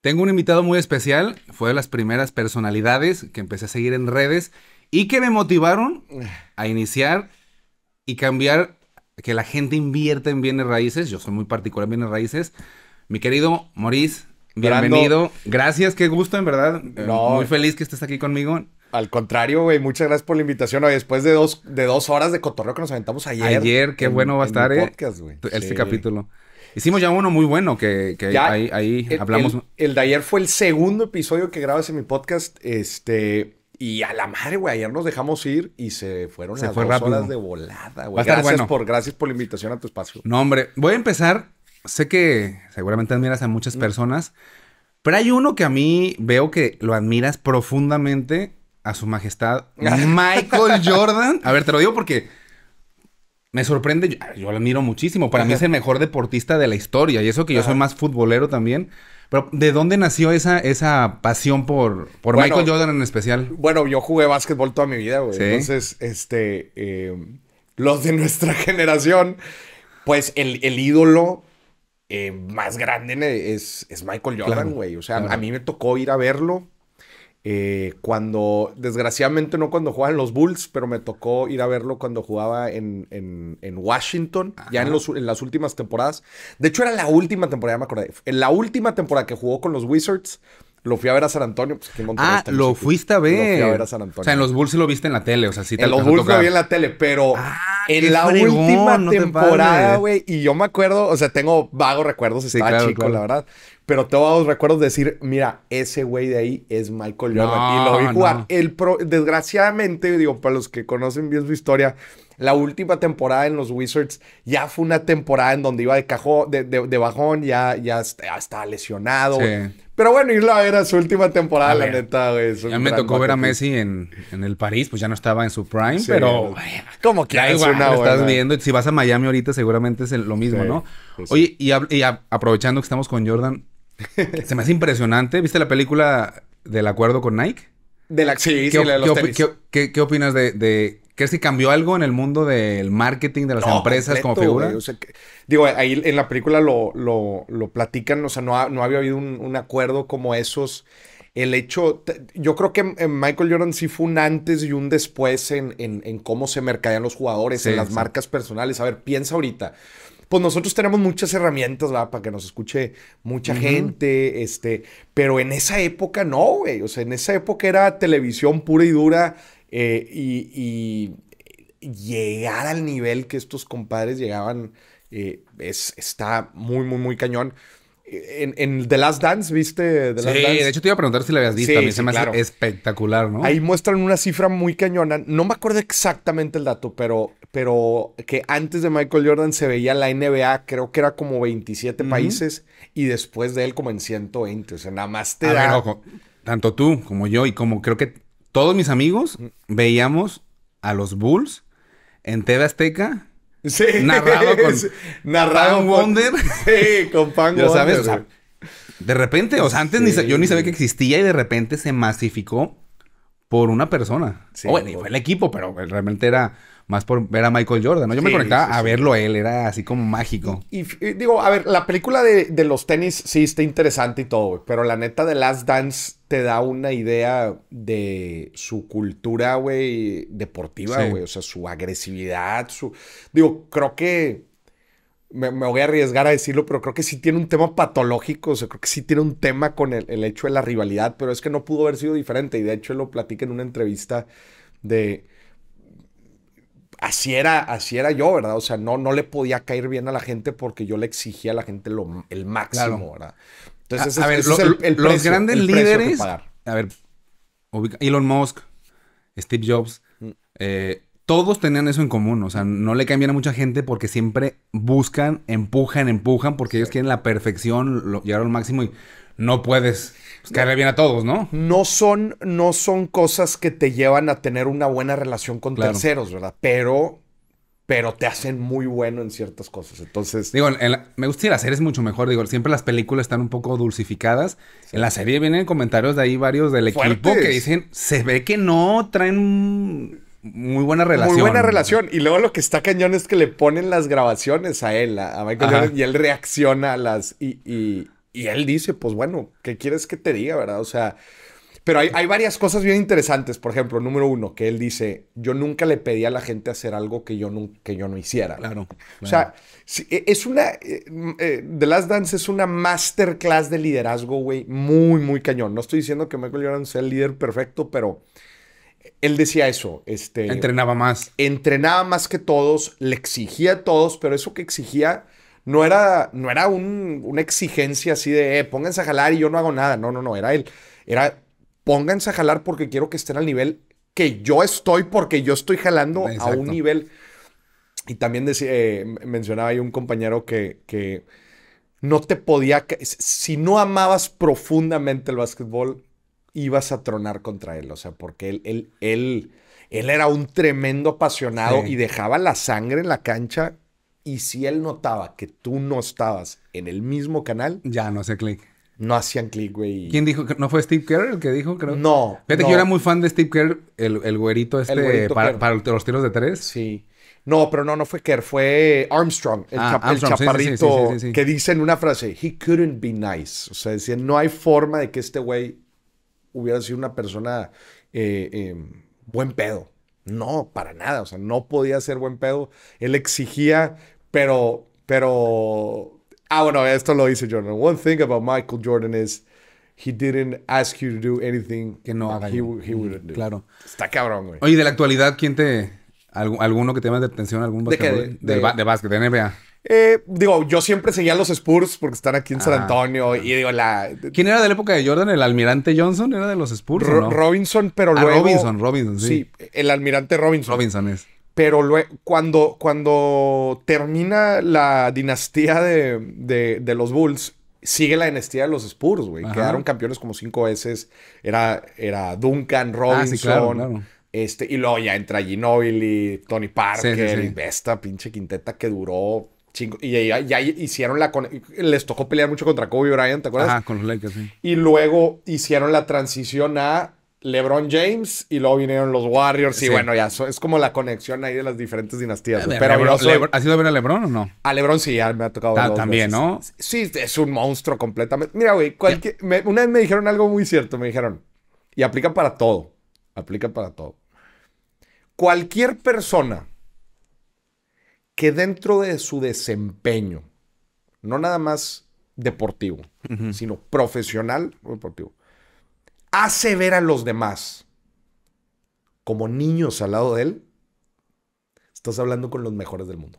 Tengo un invitado muy especial, fue de las primeras personalidades que empecé a seguir en redes y que me motivaron a iniciar y cambiar que la gente invierta en bienes raíces. Yo soy muy particular en bienes raíces. Mi querido Maurice, bienvenido. Gracias, qué gusto, en verdad. Eh, no. Muy feliz que estés aquí conmigo. Al contrario, güey, muchas gracias por la invitación. después de dos, de dos horas de cotorreo que nos aventamos ayer. Ayer, qué bueno va a estar, eh. este capítulo. Hicimos ya uno muy bueno que, ahí, hablamos. El, de ayer fue el segundo episodio que grabas en mi podcast. Este. Y a la madre, güey, ayer nos dejamos ir y se fueron se las fue de volada, güey. Gracias bueno. por, gracias por la invitación a tu espacio. No, hombre, voy a empezar. Sé que seguramente admiras a muchas mm. personas, pero hay uno que a mí veo que lo admiras profundamente a su majestad, Michael Jordan. A ver, te lo digo porque me sorprende, yo, lo admiro muchísimo. Para mí es el mejor deportista de la historia. Y eso que yo soy más futbolero también. Pero, ¿de dónde nació esa, esa pasión por, por Michael Jordan en especial? Bueno, yo jugué básquetbol toda mi vida, güey. Entonces, este. Eh, los de nuestra generación, pues el, ídolo eh, más grande es, Michael Jordan, güey. o sea, a mí me tocó ir a verlo eh, cuando, desgraciadamente no cuando en los Bulls, pero me tocó ir a verlo cuando jugaba en, Washington, ya en, los, en, las últimas temporadas. De hecho, era la última temporada, me acordé. En la última temporada que jugó con los Wizards, lo fui a ver a San Antonio. Pues ah, lo fuiste a ver. Lo fui a ver a San Antonio. O sea, en los Bulls lo viste en la tele. O sea, sí te En los Bulls lo vi en la tele, pero ah, en la última temporada, güey. y yo me acuerdo, o sea, tengo vagos recuerdos. Estaba chico, la verdad. Pero tengo vagos recuerdos de decir, mira, ese güey de ahí es Michael Jordan. y lo vi jugar. El desgraciadamente, digo, para los que conocen bien su historia, la última temporada en los Wizards ya fue una temporada en donde iba de, cajón, de, bajón, ya, ya, ya estaba lesionado. Sí. Pero bueno, Isla era su última temporada, la neta, güey. Ya me tocó ver a Messi en, el París, pues ya no estaba en su prime, pero. Como que es estás viendo. si vas a Miami ahorita, seguramente es lo mismo, ¿no? Pues Oye, y, aprovechando que estamos con Jordan, se me hace impresionante. ¿Viste la película del acuerdo con Nike? De la sí, sí, la de los ¿qué, opinas de, de ¿Crees si cambió algo en el mundo del marketing de las empresas como figura? digo, ahí en la película lo, lo, platican, o sea, no, había habido un, acuerdo como esos. El hecho, yo creo que eh, Michael Jordan sí fue un antes y un después en, en, cómo se mercadean los jugadores, en las marcas personales. A ver, piensa ahorita pues nosotros tenemos muchas herramientas, ¿verdad? Para que nos escuche mucha gente, este, pero en esa época no, güey, o sea, en esa época era televisión pura y dura, eh, y, llegar al nivel que estos compadres llegaban eh, es, está muy, muy, muy cañón. Eh, en, The Last Dance, ¿viste? The Last sí, de hecho te iba a preguntar si la habías visto. a mí se me hace espectacular, ¿no? Ahí muestran una cifra muy cañona. No me acuerdo exactamente el dato, pero, pero que antes de Michael Jordan se veía la NBA, creo que era como 27 países, y después de él como en 120. O sea, nada más te da... ojo. Tanto tú como yo, y como creo que todos mis amigos mm. veíamos a los Bulls en TV Azteca. Sí. Narrado con. Wonder. Sí, con Pango. sabes, de repente, o sea, antes ni, yo ni sabía que existía y de repente se masificó por una persona. Sí, Bueno, fue el equipo, pero realmente era más por ver a Michael Jordan, ¿no? Yo me conectaba a verlo él, era así como mágico. Y, digo, a ver, la película de, los tenis sí está interesante y todo, pero la neta de Last Dance te da una idea de su cultura, güey, deportiva, güey, o sea, su agresividad, su... Digo, creo que... Me, voy a arriesgar a decirlo, pero creo que sí tiene un tema patológico, o sea, creo que sí tiene un tema con el, hecho de la rivalidad, pero es que no pudo haber sido diferente y de hecho lo platiqué en una entrevista de así era, así era yo, ¿verdad? O sea, no, no le podía caer bien a la gente porque yo le exigía a la gente lo, el máximo, ¿verdad? Entonces, a, los grandes líderes. A ver, Elon Musk, Steve Jobs, mm. eh, todos tenían eso en común. O sea, no le cambian a mucha gente porque siempre buscan, empujan, empujan, porque ellos quieren la perfección, llegar al máximo y no puedes. Que pues, le bien a todos, ¿no? No son, no son cosas que te llevan a tener una buena relación con terceros, ¿verdad? Pero pero te hacen muy bueno en ciertas cosas. Entonces. Digo, me gusta y la serie es mucho mejor. Digo, siempre las películas están un poco dulcificadas. En la serie vienen comentarios de ahí varios del equipo que dicen: se ve que no traen muy buena relación. Muy buena relación. Y luego lo que está cañón es que le ponen las grabaciones a él, a Michael y él reacciona a las. y, y él dice, pues bueno, ¿qué quieres que te diga, verdad? O sea, pero hay, varias cosas bien interesantes. Por ejemplo, número uno, que él dice, yo nunca le pedí a la gente hacer algo que yo no, yo no hiciera. Claro, O sea, e, es una... Eh, eh, The Last Dance es una masterclass de liderazgo, güey, muy, muy cañón. No estoy diciendo que Michael Jordan sea el líder perfecto, pero él decía eso. Este, entrenaba más. Entrenaba más que todos, le exigía a todos, pero eso que exigía no era, no era una exigencia así de eh, pónganse a jalar y yo no hago nada. No, no, no, era él. Era pónganse a jalar porque quiero que estén al nivel que yo estoy, porque yo estoy jalando a un nivel. Y también decía, eh, mencionaba ahí un compañero que, que no te podía. Si no amabas profundamente el básquetbol, ibas a tronar contra él. O sea, porque él, él, él, él era un tremendo apasionado y dejaba la sangre en la cancha y si él notaba que tú no estabas en el mismo canal. Ya no hacía clic. No hacían clic, güey. ¿Quién dijo? que ¿No fue Steve Kerr el que dijo? Creo. No. Fíjate que yo era muy fan de Steve Kerr, el, el güerito este para, los tiros de tres. Sí. No, pero no, no fue Kerr, fue Armstrong, el, chaparrito que dice en una frase, he couldn't be nice. O sea, decía, no hay forma de que este güey hubiera sido una persona eh, em, buen pedo. No, para nada. O sea, no podía ser buen pedo. Él exigía pero, pero. Ah, bueno, esto lo dice Jordan. One thing about Michael Jordan is he didn't ask you to do anything que no He, mm, Claro. Está cabrón, güey. Oye, de la actualidad, ¿quién te. ¿Alguno que te llame de atención? ¿Algún ¿De, de, de básquet, de NBA? Eh, digo, yo siempre seguía los Spurs porque están aquí en San ah, Antonio. Ah. Y digo, la. ¿Quién era de la época de Jordan? ¿El almirante Johnson era de los Spurs? Robinson, pero ah, Robinson, Robinson, sí. Sí, el almirante Robinson. Robinson es. Pero cuando, cuando termina la dinastía de, los Bulls, sigue la dinastía de los Spurs, güey. Quedaron campeones como cinco veces. Era, era Duncan, ah, Robinson. Este, y luego ya entra Ginobili, Tony Parker, esta pinche quinteta que duró cinco. Y ya, hicieron la. Les tocó pelear mucho contra Kobe Bryant, ¿te acuerdas? Ah, con los Lakers, sí. Y luego hicieron la transición a LeBron James y luego vinieron los Warriors y bueno, ya es como la conexión ahí de las diferentes dinastías. Eh, pero Lebron, ¿Has ido a ver a LeBron o no? A LeBron sí, me ha tocado ah, También, ¿no? Sí, es un monstruo completamente. Mira, güey, cualquier... una vez me dijeron algo muy cierto, me dijeron, y aplica para todo, aplica para todo. Cualquier persona que dentro de su desempeño, no nada más deportivo, sino profesional deportivo, hace ver a los demás como niños al lado de él, estás hablando con los mejores del mundo.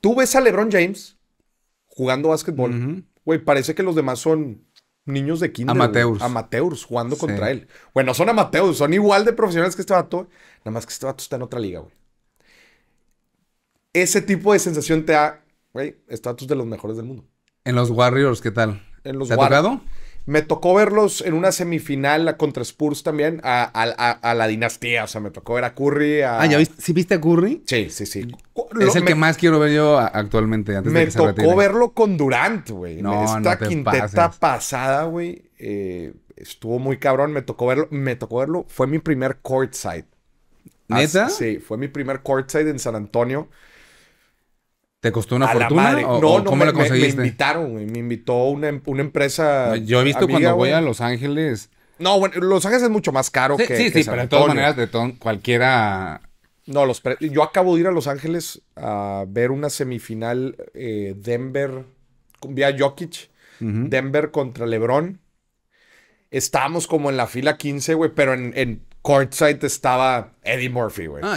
Tú ves a LeBron James jugando básquetbol. Güey, parece que los demás son niños de kinder. Amateurs. amateurs jugando contra él. Bueno, son amateurs. Son igual de profesionales que este vato. Nada más que este vato está en otra liga, güey. Ese tipo de sensación te da, güey, estatus de los mejores del mundo. En los Warriors, ¿qué tal? En los ¿Te ha tocado? Me tocó verlos en una semifinal contra Spurs también, a, la dinastía. O sea, me tocó ver a Curry. Ah, ¿ya viste? ¿Sí viste a Curry? Sí, sí, sí. Es el que más quiero ver yo actualmente. Antes me de que tocó verlo con Durant, güey. Esta no quinteta pasada, güey. Eh, estuvo muy cabrón. Me tocó verlo. Me tocó verlo. Fue mi primer courtside. ¿Neta? Ah, sí, fue mi primer courtside en San Antonio. ¿Te costó una fortuna? O, no, no, ¿cómo me, conseguiste? Me, invitaron, Me invitó una, una, empresa. Yo he visto cuando voy a Los Ángeles. No, bueno, Los Ángeles es mucho más caro que. Sí, sí, pero de todas maneras, de cualquiera. No, los yo acabo de ir a Los Ángeles a ver una semifinal eh, Denver, vía Jokic, Denver contra LeBron. Estábamos como en la fila 15, güey, pero en, courtside estaba Eddie Murphy, güey. Ah,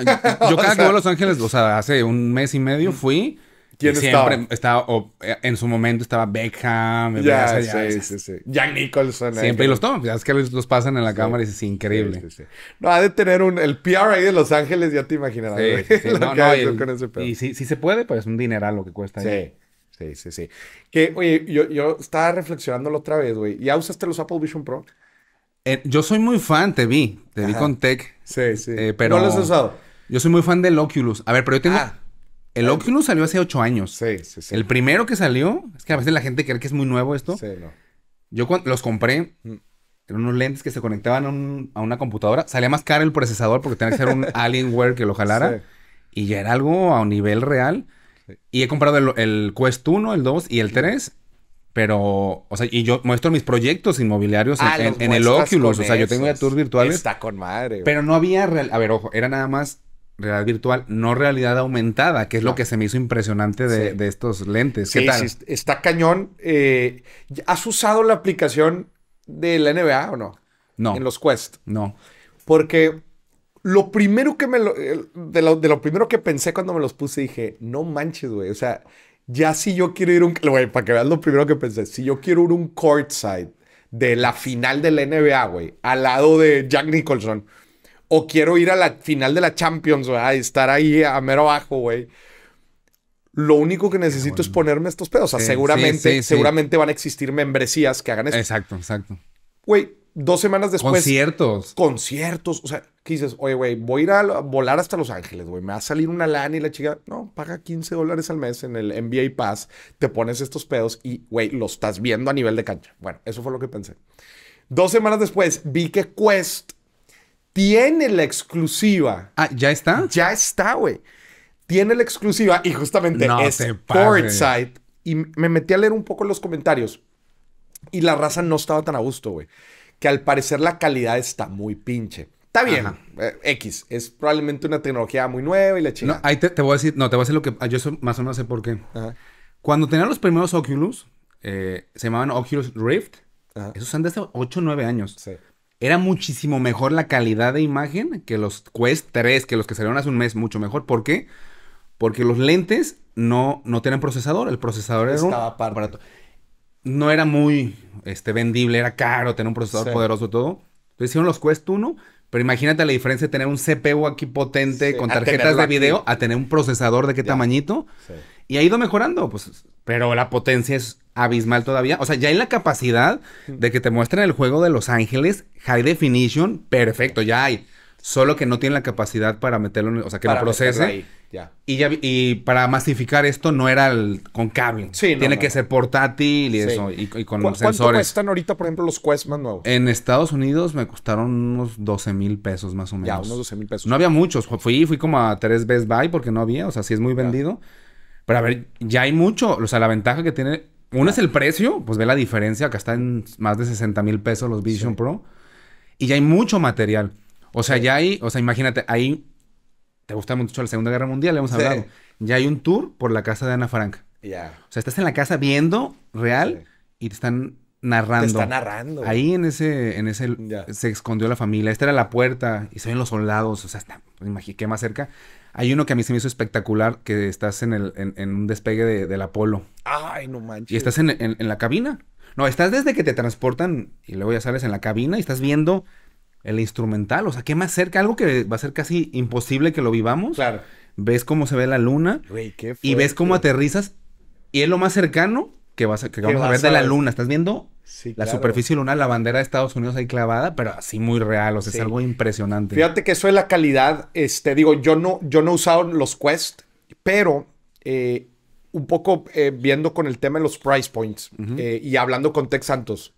yo, cada que voy a Los Ángeles, o sea, hace un mes y medio fui. ¿Quién Siempre estaba? Eh, en su momento estaba Beckham. Ya, sí, sí, sí. Jack Nicholson. Eh, siempre. Y los toman. Pues, ya es que los, los pasan en la cámara y es increíble. Sí, no, ha de tener un... El PR ahí de Los Ángeles, ya te imaginarás. lo no, no, con ese Y si, se puede, pues es un dineral lo que cuesta. Sí. Sí, sí, sí. Que, oye, yo, yo estaba reflexionándolo otra vez, güey. ¿Ya usaste los Apple Vision Pro? Eh, yo soy muy fan, te vi. Te vi con Tech. Sí, sí. pero... ¿No los has usado? Yo soy muy fan del Oculus. A ver, pero yo tengo... Ah. El Oculus salió hace ocho años. Sí, sí, sí. El primero que salió, es que a veces la gente cree que es muy nuevo esto. Sí, no. Yo los compré, mm. eran unos lentes que se conectaban a, una computadora. Salía más caro el procesador porque tenía que ser un Alienware que lo jalara. Y ya era algo a un nivel real. Y he comprado el, Quest 1, el 2 y el 3. Mm. Pero, o sea, y yo muestro mis proyectos inmobiliarios ah, en, el Oculus. O sea, yo tengo ya tours virtuales. Está con madre. Pero no había real. A ver, ojo, era nada más realidad virtual, no realidad aumentada, que es lo que se me hizo impresionante de, estos lentes. ¿Qué tal? está cañón. Eh, ¿Has usado la aplicación de la NBA o no? No. En los Quest. No. Porque lo primero que me eh, lo, de, lo, primero que pensé cuando me los puse, dije, no manches, güey. O sea, ya si yo quiero ir un. Güey, para que veas lo primero que pensé, si yo quiero ir un courtside de la final de la NBA, güey, al lado de Jack Nicholson o quiero ir a la final de la Champions, güey. estar ahí a mero abajo, güey. Lo único que necesito es ponerme estos pedos. O sea, seguramente, seguramente van a existir membresías que hagan eso. Exacto, exacto. Güey, dos semanas después. Conciertos. Conciertos. O sea, ¿qué dices? Oye, güey, voy a ir a volar hasta Los Ángeles, güey. Me va a salir una lana y la chica, no, paga 15 dólares al mes en el NBA Pass. Te pones estos pedos y, güey, lo estás viendo a nivel de cancha. Bueno, eso fue lo que pensé. Dos semanas después vi que Quest tiene la exclusiva. Ah, ¿ya está? Ya está, güey. Tiene la exclusiva y justamente es Portside. Y me metí a leer un poco los comentarios y la raza no estaba tan a gusto, güey. Que al parecer la calidad está muy pinche. Está bien, eh, X. Es probablemente una tecnología muy nueva y la chingada. No, ahí te, voy a decir, no, te voy a decir lo que. Ah, yo más o menos sé por qué. Cuando tenían los primeros Oculus, eh, se llamaban Oculus Rift. Esos son de 8 o 9 años. Sí era muchísimo mejor la calidad de imagen que los Quest 3, que los que salieron hace un mes, mucho mejor. ¿Por qué? Porque los lentes no, no tienen procesador, el procesador era Estaba un No era muy este, vendible, era caro tener un procesador poderoso y todo. Entonces hicieron los Quest 1, pero imagínate la diferencia de tener un CPU aquí potente con ah, tarjetas de video a tener un procesador de qué tamañito. Sí. Y ha ido mejorando, pues, pero la potencia es abismal todavía. O sea, ya hay la capacidad mm. de que te muestren el juego de Los Ángeles, high definition, perfecto, ya hay. Solo que no tiene la capacidad para meterlo, o sea, que lo procese. ya. Y, ya, y para masificar esto no era con cable. tiene que ser portátil y eso, y, con sensores. ¿Cuánto cuestan ahorita, por ejemplo, los más nuevos? En Estados Unidos me costaron unos 12 mil pesos más o menos. Ya, unos 12 mil pesos. No había muchos. Fui, fui como a tres Best Buy porque no había, o sea, sí es muy vendido. Pero a ver, ya hay mucho. O sea, la ventaja que tiene. Uno es el precio, pues ve la diferencia, acá está en más de 60 mil pesos los Vision Pro. Y ya hay mucho material. O sea, ya hay, o sea, imagínate, ahí te gusta mucho la Segunda Guerra Mundial, le hemos hablado. Ya hay un tour por la casa de Ana Frank. Ya. O sea, estás en la casa viendo real y te están narrando. Te están narrando. Ahí en ese, en ese se escondió la familia. Esta era la puerta y se ven los soldados. O sea, está, pues, imagínate, más cerca. Hay uno que a mí se me hizo espectacular, que estás en, el, un despegue de, del Apolo. Ay, no manches. Y estás en, la cabina. No, estás desde que te transportan y luego ya sales en la cabina y estás viendo el instrumental. O sea, ¿qué más cerca? Algo que va a ser casi imposible que lo vivamos. Claro. Ves cómo se ve la luna. qué Y ves cómo aterrizas. Y es lo más cercano que, vas a, vamos a ver de la luna. ¿Estás viendo? la superficie lunar, la bandera de Estados Unidos ahí clavada, pero así muy real, o sea, es algo impresionante. Fíjate que eso es la calidad, este, digo, yo no, yo no he usado los Quest, pero eh, un poco eh, viendo con el tema de los price points eh, y hablando con Tex Santos,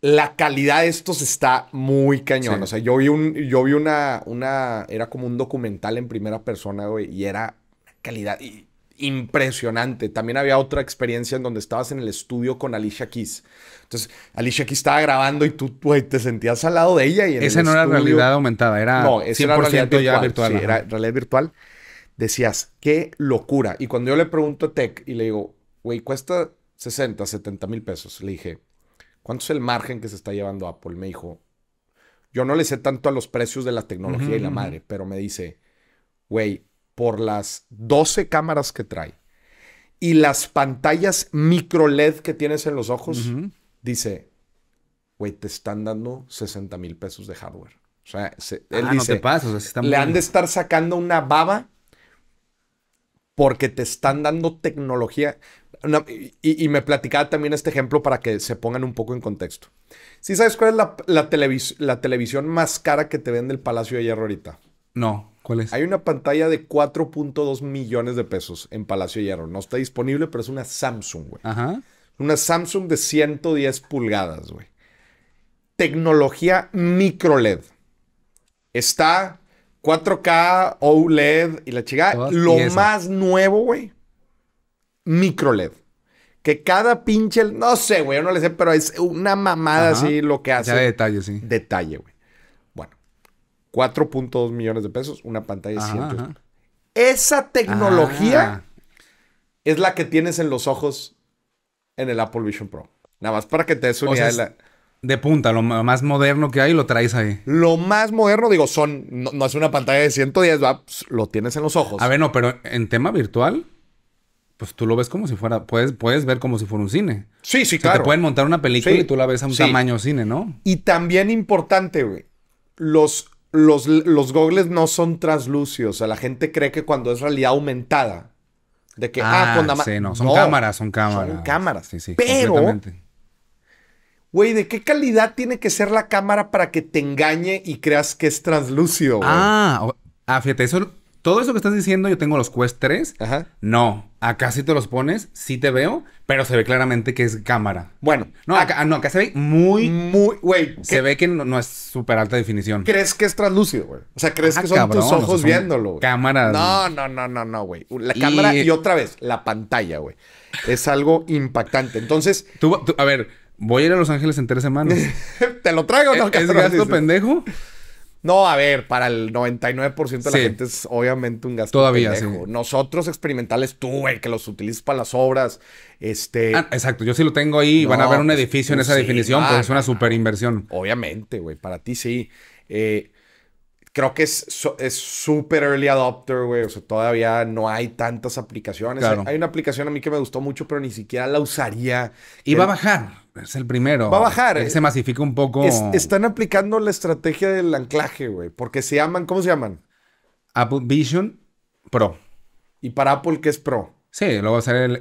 la calidad de estos está muy cañón. O sea, yo vi un, yo vi una, una, era como un documental en primera persona, güey, y era calidad. Y impresionante. También había otra experiencia en donde estabas en el estudio con Alicia Keys. Entonces, Alicia Keys estaba grabando y tú güey, te sentías al lado de ella. Y en esa no era realidad aumentada, era no, 100% era realidad virtual, ya virtual. era realidad virtual. Decías, qué locura. Y cuando yo le pregunto a Tech y le digo, güey, cuesta 60, 70 mil pesos, le dije, ¿cuánto es el margen que se está llevando Apple? Me dijo, yo no le sé tanto a los precios de la tecnología y la madre, pero me dice, güey, por las 12 cámaras que trae y las pantallas micro LED que tienes en los ojos, dice, güey, te están dando 60 mil pesos de hardware. O sea, él ah, dice, le han de estar sacando una baba porque te están dando tecnología. y, me platicaba también este ejemplo para que se pongan un poco en contexto. Si ¿Sí sabes cuál es la, la televisión más cara que te vende el Palacio de Hierro ahorita? No. ¿Cuál es? Hay una pantalla de 4.2 millones de pesos en Palacio Hierro. No está disponible, pero es una Samsung, güey. Ajá. Una Samsung de 110 pulgadas, güey. Tecnología micro LED. Está 4K, OLED y la chica. Lo más nuevo, güey. LED. Que cada pinche. No sé, güey, yo no le sé, pero es una mamada así lo que hace. Ya de detalle, sí. Detalle, güey. 4.2 millones de pesos, una pantalla de 100. Esa tecnología ah. es la que tienes en los ojos en el Apple Vision Pro. Nada más para que te des una idea de punta, lo más moderno que hay lo traes ahí. Lo más moderno, digo, son. No, es una pantalla de 110, va, pues, lo tienes en los ojos. A ver, no, pero en tema virtual, pues tú lo ves como si fuera. Puedes, puedes ver como si fuera un cine. Sí, sí, claro. Te pueden montar una película y tú la ves a un tamaño cine, ¿no? Y también importante, güey. Los los, los gogles no son translúcidos. O sea, la gente cree que cuando es realidad aumentada, de que, ah, ah pues sí, no, son cámaras, son cámaras. Son cámaras. Sí, sí, Pero, güey, ¿de qué calidad tiene que ser la cámara para que te engañe y creas que es translúcido? Ah, ah, fíjate, eso todo eso que estás diciendo, yo tengo los Quest 3. Ajá. No, acá sí te los pones, sí te veo, pero se ve claramente que es cámara. Bueno, no, acá, ah, se ve muy, muy, güey. Se ve que no, es súper alta definición. ¿Crees que es translúcido, güey? O sea, ¿crees ah, que son tus ojos viéndolo? Güey? Cámara. No, no, no, no, no, güey. La cámara y otra vez, la pantalla, güey. Es algo impactante. Entonces. Tú, a ver, voy a ir a Los Ángeles en tres semanas. ¿Te lo traigo, no, ¿Es, ¿Es gasto pendejo? No, a ver, para el 99% de la gente es obviamente un gasto. Todavía, sí. Nosotros experimentales, tú, güey, que los utilizas para las obras. Este. Ah, exacto, yo sí lo tengo ahí. van a ver un pues, edificio en pues, esa definición, pues es una super inversión. Obviamente, güey, para ti sí. Eh, creo que es súper early adopter, güey. O sea, todavía no hay tantas aplicaciones. Hay, hay una aplicación a mí que me gustó mucho, pero ni siquiera la usaría. Y va a bajar es el primero. Va a bajar. eh. se masifica un poco. están aplicando la estrategia del anclaje, güey. Porque se llaman, ¿cómo se llaman? Apple Vision Pro. Y para Apple, ¿qué es Pro? Sí, luego va a ser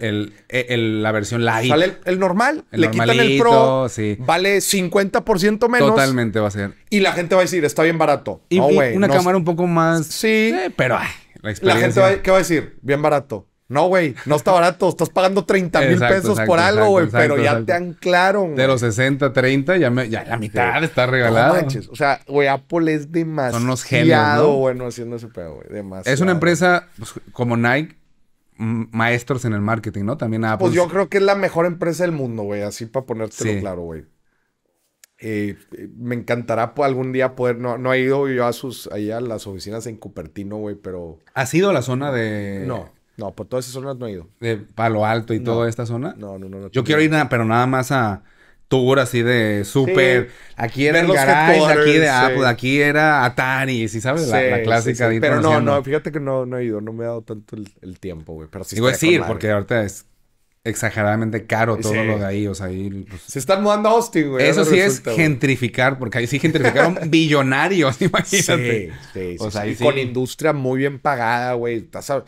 la versión live. Sale el, normal, le quitan el Pro, vale 50% menos. Totalmente va a ser. Y la gente va a decir, está bien barato. Y, una cámara un poco más... Sí. Eh, pero la, experiencia. gente ¿qué va a decir? Bien barato. No, güey, no está barato. Estás pagando 30 mil pesos por algo, güey, pero ya te han claro. De los 60, 30, ya, me, ya la mitad está regalada. No O sea, güey, Apple es demasiado Son unos genios, ¿no? bueno haciendo ese pedo, güey. Es una empresa pues, como Nike, maestros en el marketing, ¿no? También Apple. Pues yo creo que es la mejor empresa del mundo, güey, así para ponértelo claro, güey. Eh, eh, me encantará algún día poder. No, no he ido yo a sus. allá a las oficinas en Cupertino, güey, pero. Ha sido la zona de.? No. No, por todas esas zonas no he ido. De Palo Alto y toda esta zona. No, no, no. Yo quiero ir, pero nada más a tour así de súper. Aquí era el garage, aquí de ah, pues aquí era Atari, ¿sí sabes? La, clásica. De pero no, no, fíjate que no, he ido, no me he dado tanto el, tiempo, güey. Pero sí Digo, porque ahorita es exageradamente caro todo lo de ahí, o sea, ahí... Pues Se están mudando a Austin, güey. Eso, sí es gentrificar, porque ahí sí gentrificaron billonarios, imagínate. Sí, sí, o sea, con industria muy bien pagada, güey. Estás a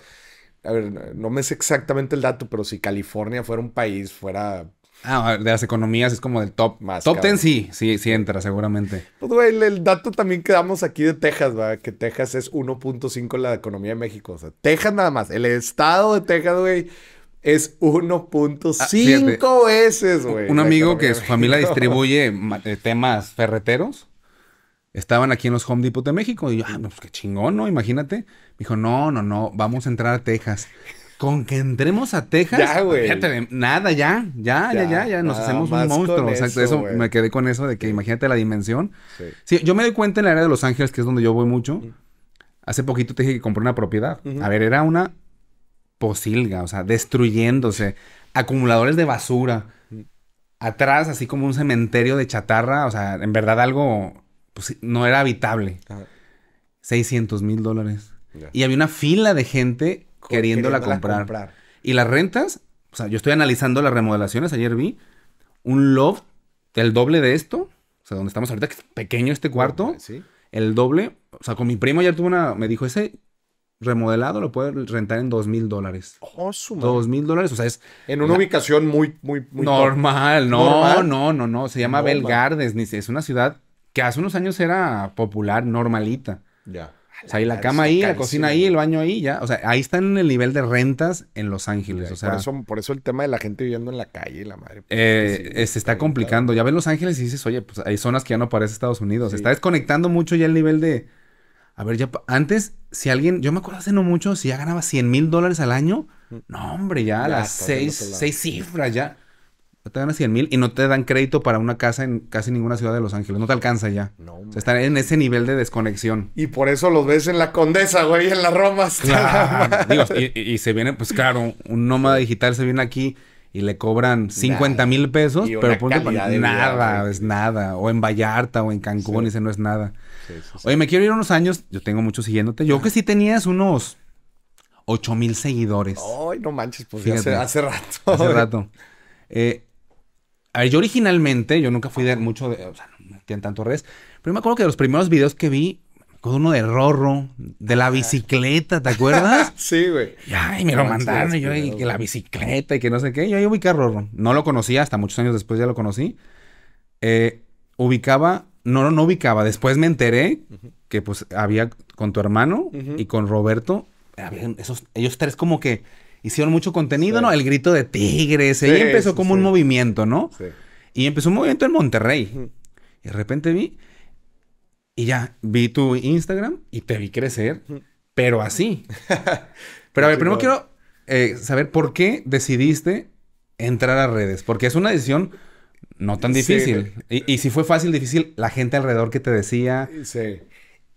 a ver, no me sé exactamente el dato, pero si California fuera un país, fuera... Ah, de las economías es como del top. Más top 10 sí, sí, sí entra seguramente. Pues, güey, el, dato también que damos aquí de Texas, va, que Texas es 1.5 la economía de México. O sea, Texas nada más, el estado de Texas, güey, es 1.5 ah, veces, güey. Un amigo que su familia distribuye eh, temas ferreteros estaban aquí en los Home Depot de México. Y yo, ah, pues qué chingón, ¿no? Imagínate. Me dijo, no, no, no, vamos a entrar a Texas. Con que entremos a Texas, ya, fíjate, nada, ya, ya, ya, ya, ya, nos hacemos un monstruo. Exacto, eso, me quedé con eso de que imagínate la dimensión. Sí. yo me doy cuenta en la área de Los Ángeles, que es donde yo voy mucho. Hace poquito te dije que compré una propiedad. A ver, era una posilga, o sea, destruyéndose, acumuladores de basura, atrás así como un cementerio de chatarra, o sea, en verdad algo pues no era habitable. 600 mil dólares. Y había una fila de gente queriéndola, comprar. Y las rentas, o sea, yo estoy analizando las remodelaciones, ayer vi un loft el doble de esto, o sea, donde estamos ahorita, que es pequeño este cuarto, el doble, o sea, con mi primo ayer tuvo una, me dijo, ese remodelado lo puede rentar en 2 mil dólares. Oh, dos mil dólares, o sea, es... En una ubicación muy, muy, muy... Normal, no, no, no, no, se llama Belgardes, es una ciudad que hace unos años era popular, normalita. Ya. O sea, y la ah, cama ahí, la cocina ahí, el baño ahí, ya. O sea, ahí están en el nivel de rentas en Los Ángeles. o sea, por, eso, por eso el tema de la gente viviendo en la calle, la madre. Pues, eh, eh, se está complicando. Ya ves Los Ángeles y dices, oye, pues hay zonas que ya no parece Estados Unidos. Se está desconectando mucho ya el nivel de. A ver, ya antes, si alguien, yo me acuerdo hace no mucho, si ya ganaba 100 mil dólares al año, mm. no, hombre, ya, las seis, seis cifras ya te dan a 100 mil y no te dan crédito para una casa en casi ninguna ciudad de Los Ángeles. No te alcanza ya. No. O sea, están en ese nivel de desconexión. Y por eso los ves en la Condesa, güey, en las romas Digo, y, se viene, pues claro, un nómada digital se viene aquí y le cobran 50 mil pesos, pero ponte nada, es nada. O en Vallarta o en Cancún, ese no es nada. Oye, me quiero ir unos años, yo tengo mucho siguiéndote. Yo que sí tenías unos 8 mil seguidores. Ay, no manches, pues hace, hace rato. Hace rato. Eh, a ver, yo originalmente, yo nunca fui de mucho de. O sea, no tenía tanto redes. Pero me acuerdo que de los primeros videos que vi, con uno de Rorro, de la bicicleta, ¿te acuerdas? sí, güey. Ay, me lo mandaron y yo, y que la bicicleta y que no sé qué. Yo ahí ubicé a Rorro. No lo conocía, hasta muchos años después ya lo conocí. Eh, ubicaba, no, no, no ubicaba. Después me enteré que pues había con tu hermano y con Roberto. esos, ellos tres como que hicieron mucho contenido, ¿no? El grito de tigres. Y empezó como un movimiento, ¿no? Y empezó un movimiento en Monterrey. Y de repente vi. Y ya, vi tu Instagram y te vi crecer. Pero así. Pero a ver, primero quiero eh, saber por qué decidiste entrar a redes. Porque es una decisión no tan difícil. Y, si fue fácil, difícil, la gente alrededor que te decía. Sí. eh,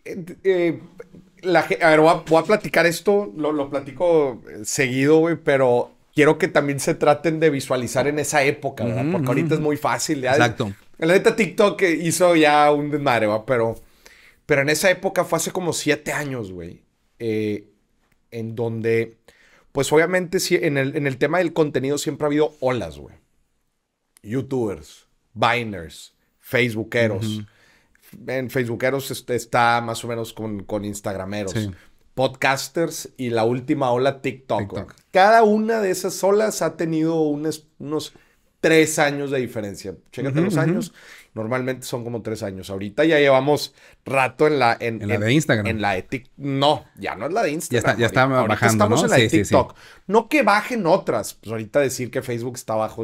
eh a ver, voy a, platicar esto, lo, lo, platico eh, seguido, güey, pero quiero que también se traten de visualizar en esa época, ¿verdad? Porque ahorita es muy fácil. Exacto. La neta TikTok hizo ya un desmadre, Pero, pero en esa época fue hace como siete años, güey, eh, en donde, pues obviamente si en, el, en el tema del contenido siempre ha habido olas, güey. YouTubers, Biners, Facebookeros en Facebookeros está más o menos con, con Instagrameros. Podcasters y la última ola TikTok. Cada una de esas olas ha tenido unos, tres años de diferencia. Chécate los años. Normalmente son como tres años. Ahorita ya llevamos rato en la... En, la de Instagram. En la de No, ya no es la de Instagram. Ya está, bajando, estamos en la de TikTok. No que bajen otras. Pues ahorita decir que Facebook está bajo,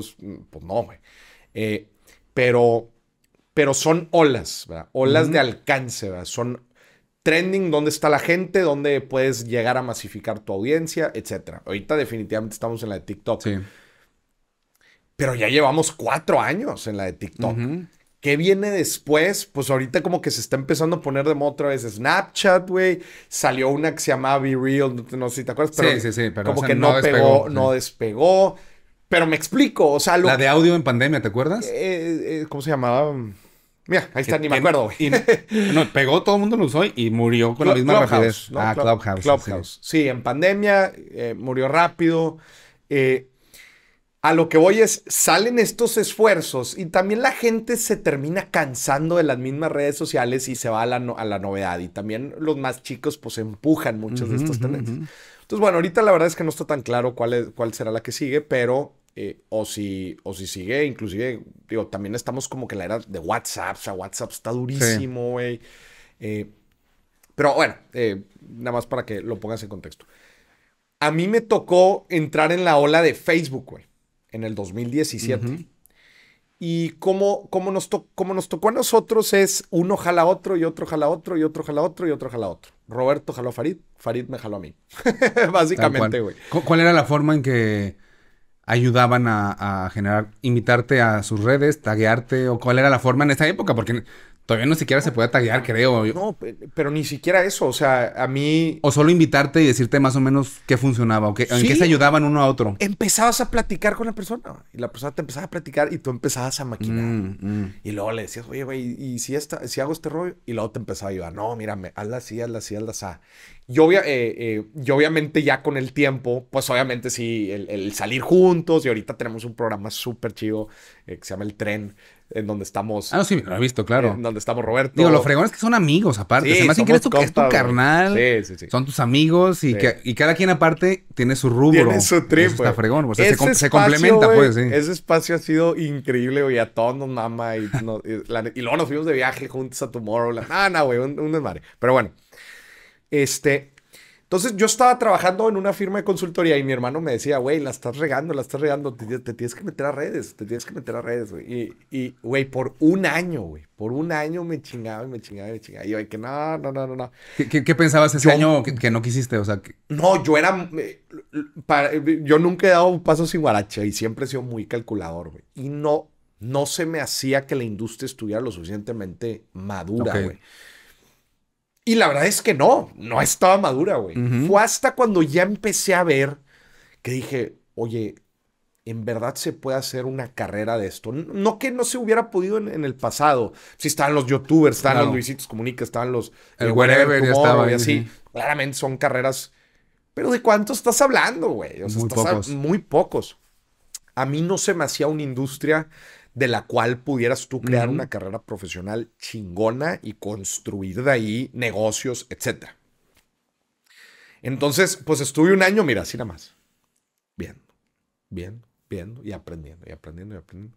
pues no, güey. Eh, pero pero son olas, ¿verdad? olas de alcance, ¿verdad? son trending, dónde está la gente, dónde puedes llegar a masificar tu audiencia, Etcétera. Ahorita definitivamente estamos en la de TikTok. Sí. Pero ya llevamos cuatro años en la de TikTok. ¿Qué viene después? Pues ahorita como que se está empezando a poner de moda otra vez Snapchat, güey. Salió una que se llamaba Be Real, no, sé si te acuerdas, pero como que no, pegó, no despegó. Pero me explico, o sea, La de audio en pandemia, ¿te acuerdas? Eh, eh, ¿Cómo se llamaba? Mira, ahí está, ni me acuerdo, no, pegó, todo el mundo lo usó y murió con la misma rapidez. Clubhouse. Ah, Clubhouse. Sí. en pandemia, eh, murió rápido. a lo que voy es, salen estos esfuerzos y también la gente se termina cansando de las mismas redes sociales y se va a la, a la novedad. Y también los más chicos, pues, empujan muchos de estos tendencias. Entonces, bueno, ahorita la verdad es que no está tan claro cuál, cuál será la que sigue, pero eh, o, si, o si sigue, inclusive, digo, también estamos como que la era de WhatsApp, o sea, WhatsApp está durísimo, güey. Eh, pero bueno, eh, nada más para que lo pongas en contexto. A mí me tocó entrar en la ola de Facebook, güey, en el 2017. Y nos como nos tocó a nosotros es uno jala a otro y otro jala a otro y otro jala a otro y otro jala a otro. Roberto jaló a Farid, Farid me jaló a mí. Básicamente, güey. ¿Cuál era la forma en que ayudaban a, generar, invitarte a sus redes, taguearte o cuál era la forma en esta época, porque Todavía no siquiera se puede taggear, creo. No, pero ni siquiera eso. O sea, a mí. O solo invitarte y decirte más o menos qué funcionaba o en qué se ayudaban uno a otro. Empezabas a platicar con la persona y la persona te empezaba a platicar y tú empezabas a maquinar. Mm, mm. Y luego le decías, oye, güey, ¿y si, hago este rollo? Y luego te empezaba a ayudar. No, mírame, hazla así, hazla así, hazla así. Yo, eh, eh, obviamente ya con el tiempo, pues obviamente sí, el, salir juntos y ahorita tenemos un programa súper chido eh, que se llama El Tren, en donde estamos. Ah, no, sí, lo he visto, claro. En donde estamos Roberto. Digo, los fregones que son amigos, aparte. Sí, Se me que es tu carnal. Sí, sí, sí. Son tus amigos y, y cada quien aparte tiene su rubro. Tiene su trip, está fregón. se, complementa, pues, sí. Ese espacio ha sido increíble, güey. A todos nos mama y, luego nos fuimos de viaje juntos a Tomorrowland. Ah, no, güey, un, un desmadre. Pero bueno. Este, entonces yo estaba trabajando en una firma de consultoría y mi hermano me decía, güey, la estás regando, la estás regando, te, tienes que meter a redes, te tienes que meter a redes, güey. Y, güey, por un año, güey, por un año me chingaba y me chingaba y me chingaba. Y yo, que no, no, no, no, ¿Qué, pensabas ese año que, no quisiste? O sea, que... No, yo era, eh, yo nunca he dado un paso sin guaracha y siempre he sido muy calculador, güey. Y no, no se me hacía que la industria estuviera lo suficientemente madura, güey. Y la verdad es que no, no estaba madura, güey. Fue hasta cuando ya empecé a ver que dije, oye, en verdad se puede hacer una carrera de esto. No que no se hubiera podido en, el pasado. Si sí, estaban los youtubers, están los Luisitos Comunica, están los... El, eh, whatever, ya estaba, y así. Claramente son carreras... Pero ¿de cuánto estás hablando, güey? O sea, muy, pocos. muy pocos. A mí no se me hacía una industria de la cual pudieras tú crear una carrera profesional chingona y construir de ahí negocios, etc. Entonces, pues estuve un año, mira, así nada más, viendo, viendo, viendo y aprendiendo, y aprendiendo, y aprendiendo.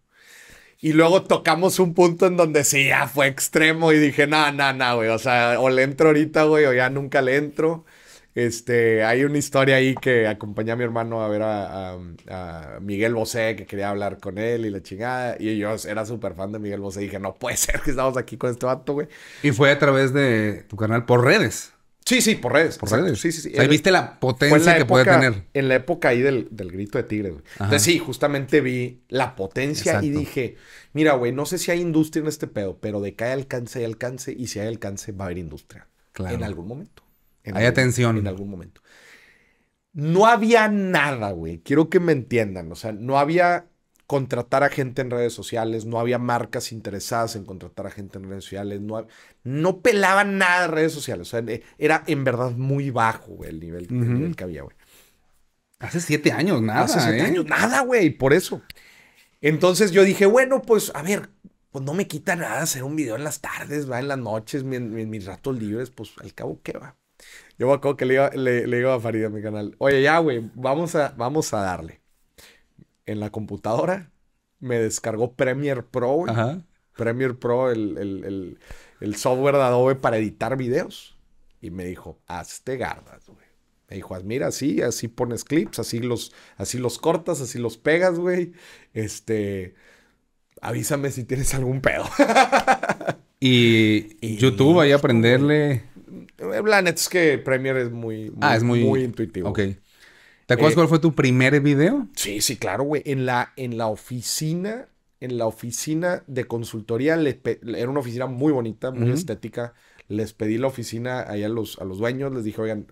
Y luego tocamos un punto en donde sí, ya fue extremo y dije, no, no, no, güey, o sea, o le entro ahorita, güey, o ya nunca le entro. Este, hay una historia ahí que acompañé a mi hermano a ver a, Miguel Bosé, que quería hablar con él y la chingada. Y yo era súper fan de Miguel Bosé. dije, no puede ser que estamos aquí con este vato, güey. Y fue a través de tu canal por redes. Sí, sí, por redes. Por redes. Sí, sí, sí. viste la potencia que puede tener. En la época ahí del, grito de tigre, güey. Entonces, sí, justamente vi la potencia y dije, mira, güey, no sé si hay industria en este pedo, pero de que hay alcance, hay alcance. Y si hay alcance, va a haber industria. Claro. En algún momento. Hay atención. En algún momento. No había nada, güey. Quiero que me entiendan. O sea, no había contratar a gente en redes sociales, no había marcas interesadas en contratar a gente en redes sociales, no, no pelaban nada de redes sociales. O sea, eh, era en verdad muy bajo güey, el, nivel, que había, güey. Hace siete años, nada. Hace siete ¿eh? años, nada, güey, por eso. Entonces yo dije, bueno, pues a ver, pues no me quita nada hacer un video en las tardes, va, en las noches, en, en mis ratos libres, pues al cabo, ¿qué va? Yo me que le, iba, le, le a Farida mi canal, oye, ya, güey, vamos a, vamos a darle. En la computadora me descargó Premiere Pro, güey. Ajá. Premiere Pro, el, el, el, software de Adobe para editar videos. Y me dijo, hazte gardas, güey. Me dijo, mira, así, así pones clips, así los, así los cortas, así los pegas, güey. Este, avísame si tienes algún pedo. y, y YouTube, ahí aprenderle pues, eh, la es que Premiere es muy, ah, es muy, muy intuitivo. ¿Te acuerdas eh, cuál fue tu primer video? Sí, sí, claro, güey. En la, en la oficina, en la oficina de consultoría, era una oficina muy bonita, muy estética. Les pedí la oficina a los, a los dueños, les dije, oigan,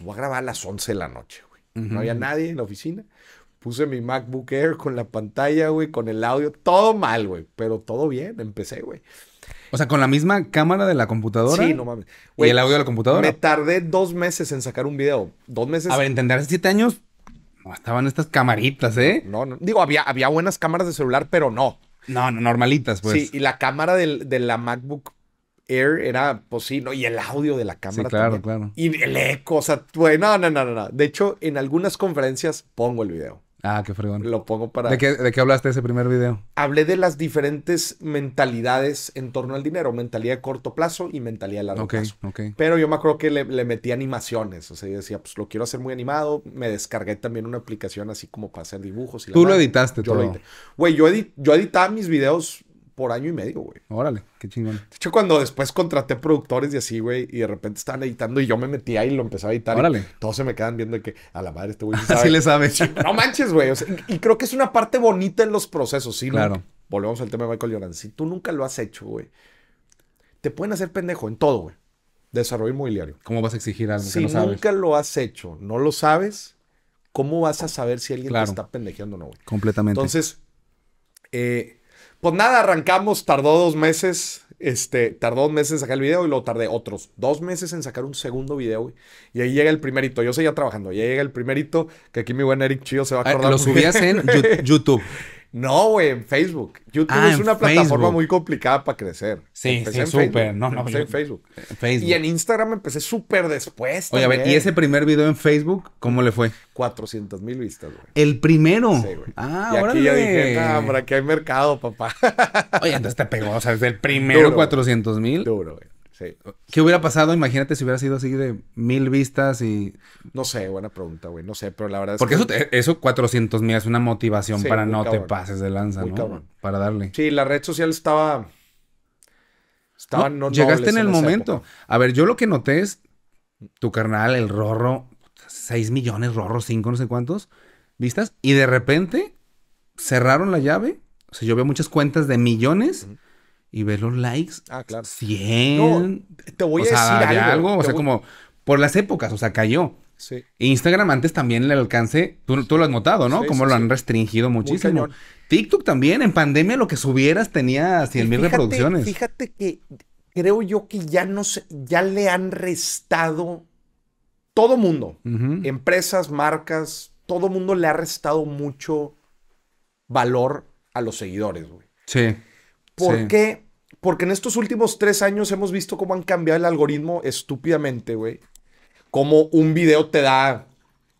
voy a grabar a las 11 de la noche, güey. No había nadie en la oficina. Puse mi MacBook Air con la pantalla, güey, con el audio, todo mal, güey, pero todo bien, empecé, güey. O sea, con la misma cámara de la computadora. Sí, no mames. y el audio de la computadora. Me tardé dos meses en sacar un video. Dos meses. A ver, entender hace siete años. estaban estas camaritas, ¿eh? No, no. Digo, había, había buenas cámaras de celular, pero no. No, no, normalitas, pues. Sí, y la cámara de la MacBook Air era, pues sí, ¿no? Y el audio de la cámara. Sí, claro, claro. Y el eco, o sea, güey, no, no, no, no. De hecho, en algunas conferencias pongo el video. Ah, qué fregón. Lo pongo para. ¿De qué, ¿De qué hablaste ese primer video? Hablé de las diferentes mentalidades en torno al dinero: mentalidad de corto plazo y mentalidad de largo plazo. ok. Pero yo me acuerdo que le, metí animaciones. O sea, yo decía, pues lo quiero hacer muy animado. Me descargué también una aplicación así como para hacer dibujos. Y Tú lo editaste, yo lo edité. Güey, yo, edit, yo editaba mis videos por año y medio, güey. Órale, qué chingón. De hecho, cuando después contraté productores y así, güey, y de repente estaban editando y yo me metía y lo empezaba a editar. Órale. todos se me quedan viendo de que a la madre este güey. Así le sabe. no manches, güey. y, creo que es una parte bonita en los procesos, sí. Claro. volvemos al tema de Michael Jordan. Si tú nunca lo has hecho, güey, te pueden hacer pendejo en todo, güey. Desarrollo inmobiliario. ¿Cómo vas a exigir algo si que no sabes? nunca lo has hecho, no lo sabes, ¿cómo vas a saber si alguien te está pendejeando o no, güey? Completamente. Entonces, eh pues nada, arrancamos, tardó dos meses. Este, tardó dos meses en sacar el video y luego tardé otros dos meses en sacar un segundo video, Y ahí llega el primerito. Yo seguía trabajando. Y ahí llega el primerito, que aquí mi buen Eric Chío se va a acordar. Lo subías en YouTube. No, güey, en Facebook. YouTube ah, es una plataforma muy complicada para crecer. Sí, empecé sí, súper. No, no, empecé yo, en Facebook. Facebook. Y en Instagram empecé súper después. Oye, a ver, ¿y ese primer video en Facebook, cómo le fue? 400 mil vistas, güey. ¿El primero? Sí, güey. Ah, y aquí ya dije, ah, para que hay mercado, papá. Oye, entonces te pegó, o sea, es el primero duro, 400 mil. Duro, güey. ¿Qué hubiera pasado? Imagínate si hubiera sido así de mil vistas y... No sé, buena pregunta, güey. No sé, pero la verdad es Porque eso, eso 400 mil es una motivación para no te pases de lanza, ¿no? Para darle. Sí, la red social estaba... Estaba no, Llegaste en el momento. A ver, yo lo que noté es tu carnal, el Rorro, 6 millones, Rorro, 5, no sé cuántos vistas. Y de repente cerraron la llave. O sea, yo veo muchas cuentas de millones y ver los likes. Ah, claro. 100. te voy a decir algo. o sea, como por las épocas, o sea, cayó. Sí. Instagram antes también el alcance, tú, lo has notado, ¿no? Como lo han restringido muchísimo. TikTok también, en pandemia lo que subieras tenía 100 mil reproducciones. Fíjate que creo yo que ya, no ya le han restado todo mundo, empresas, marcas, todo mundo le ha restado mucho valor a los seguidores, güey. Sí. ¿Por qué? Porque en estos últimos tres años hemos visto cómo han cambiado el algoritmo estúpidamente, güey. Cómo un video te da,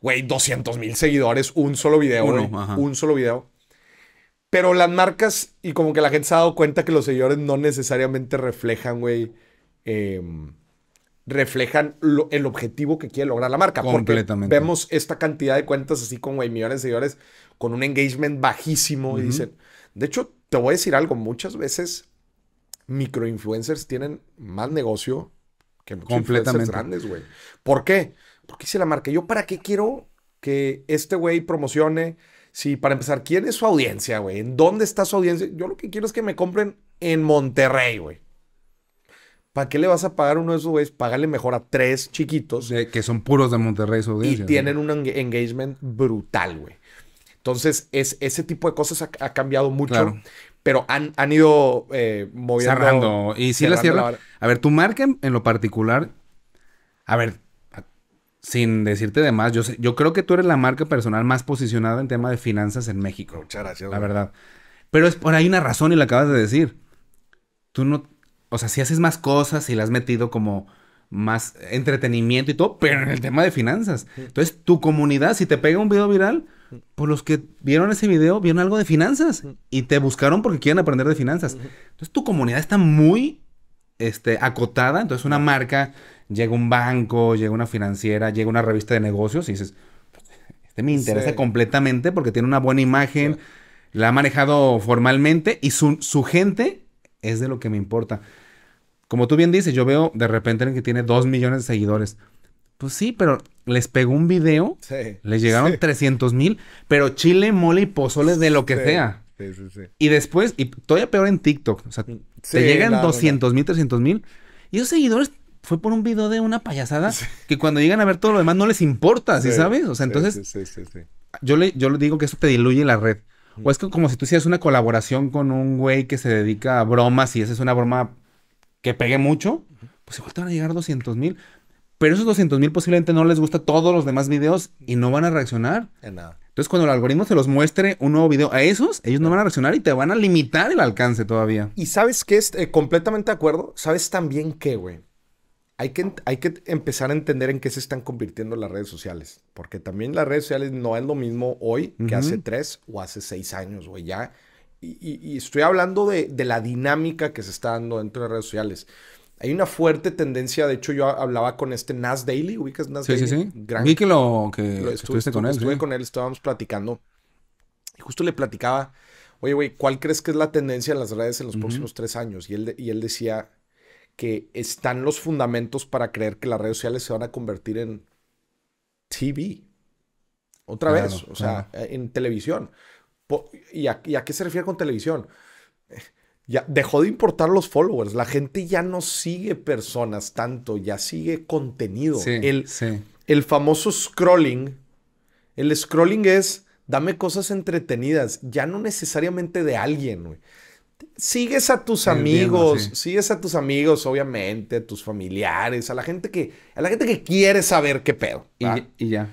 güey, 200 mil seguidores, un solo video, Un solo video. Pero las marcas y como que la gente se ha dado cuenta que los seguidores no necesariamente reflejan, güey, em, reflejan el objetivo que quiere lograr la marca. Completamente. Porque vemos esta cantidad de cuentas así con, güey, millones de seguidores con un engagement bajísimo y dicen, de hecho, te voy a decir algo, muchas veces microinfluencers tienen más negocio que los grandes, güey. ¿Por qué? Porque se la marca. ¿Yo para qué quiero que este güey promocione? Si para empezar, ¿quién es su audiencia, güey? ¿En dónde está su audiencia? Yo lo que quiero es que me compren en Monterrey, güey. ¿Para qué le vas a pagar uno de esos güeyes? Págale mejor a tres chiquitos. que son puros de Monterrey su audiencia. Y tienen un engagement brutal, güey. Entonces, es, ese tipo de cosas ha, ha cambiado mucho pero han, ido eh, moviendo. Cerrando. Y si la cierran. a ver, tu marca en, lo particular. A ver, sin decirte de más, yo, yo creo que tú eres la marca personal más posicionada en tema de finanzas en México. Muchas gracias. La verdad. Pero es por ahí una razón y la acabas de decir. Tú no. O sea, si haces más cosas y le has metido como más entretenimiento y todo, pero en el tema de finanzas. Entonces, tu comunidad, si te pega un video viral, por los que vieron ese video vieron algo de finanzas y te buscaron porque quieren aprender de finanzas. Entonces tu comunidad está muy este, acotada, entonces una marca, llega un banco, llega una financiera, llega una revista de negocios y dices, este me interesa completamente porque tiene una buena imagen, la ha manejado formalmente y su, su gente es de lo que me importa. Como tú bien dices, yo veo de repente en que tiene 2 millones de seguidores. Pues sí, pero les pegó un video. Sí, les llegaron 300 mil, pero chile, mole y pozole de lo que sea. Sí, sí, sí. Y después, y todavía peor en TikTok. O sea, te llegan 200 mil, 300 mil. Y esos seguidores fue por un video de una payasada que cuando llegan a ver todo lo demás no les importa, ¿sí, sabes? O sea, entonces. Yo, le, yo le digo que eso te diluye la red. Mm. O es como si tú hicieras una colaboración con un güey que se dedica a bromas y esa es una broma que pegue mucho, pues igual te van a llegar 200 mil. Pero esos 200.000 mil posiblemente no les gusta todos los demás videos y no van a reaccionar. nada. Entonces, cuando el algoritmo se los muestre un nuevo video a esos, ellos no van a reaccionar y te van a limitar el alcance todavía. Y sabes que es eh, completamente de acuerdo. Sabes también que, güey, hay que, hay que empezar a entender en qué se están convirtiendo las redes sociales. Porque también las redes sociales no es lo mismo hoy que hace tres o hace seis años, güey. Ya. Y, estoy hablando de, de la dinámica que se está dando dentro de las redes sociales. Hay una fuerte tendencia, de hecho yo hablaba con este Nas Daily, ubicas Nas Daily. Sí, sí, Gran... Vi que lo estuviste con él. Estuve con él, estábamos platicando. Y justo le platicaba, oye, güey, ¿cuál crees que es la tendencia en las redes en los próximos tres años? Y él, y él decía que están los fundamentos para creer que las redes sociales se van a convertir en TV. Otra vez, o sea, en televisión. ¿Y ¿Y a qué se refiere con televisión? Ya dejó de importar los followers. La gente ya no sigue personas tanto, ya sigue contenido. el, el famoso scrolling. El scrolling es dame cosas entretenidas, ya no necesariamente de alguien. Sigues a tus amigos, sigues a tus amigos, obviamente, a tus familiares, a la gente que, a la gente que quiere saber qué pedo. Y, ya.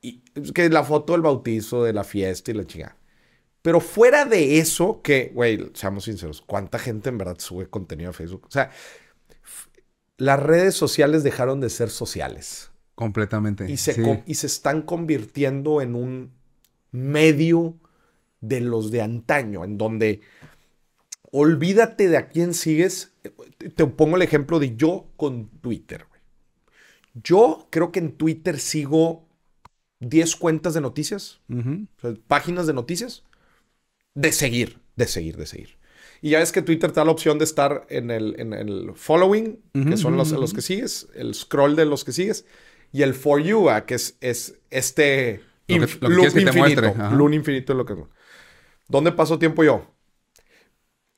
Y, pues, que la foto del bautizo, de la fiesta y la chingada. Pero fuera de eso, que, güey, seamos sinceros, ¿cuánta gente en verdad sube contenido a Facebook? O sea, las redes sociales dejaron de ser sociales. Completamente. Y se, y se están convirtiendo en un medio de los de antaño, en donde olvídate de a quién sigues. Te pongo el ejemplo de yo con Twitter. Yo creo que en Twitter sigo 10 cuentas de noticias, páginas de noticias, de seguir, de seguir, de seguir. Y ya es que Twitter te da la opción de estar en el, en el following, que son los, los, que sigues, el scroll de los que sigues, y el for you, ah, que es, es este loop infinito. lo que... ¿Dónde paso tiempo yo?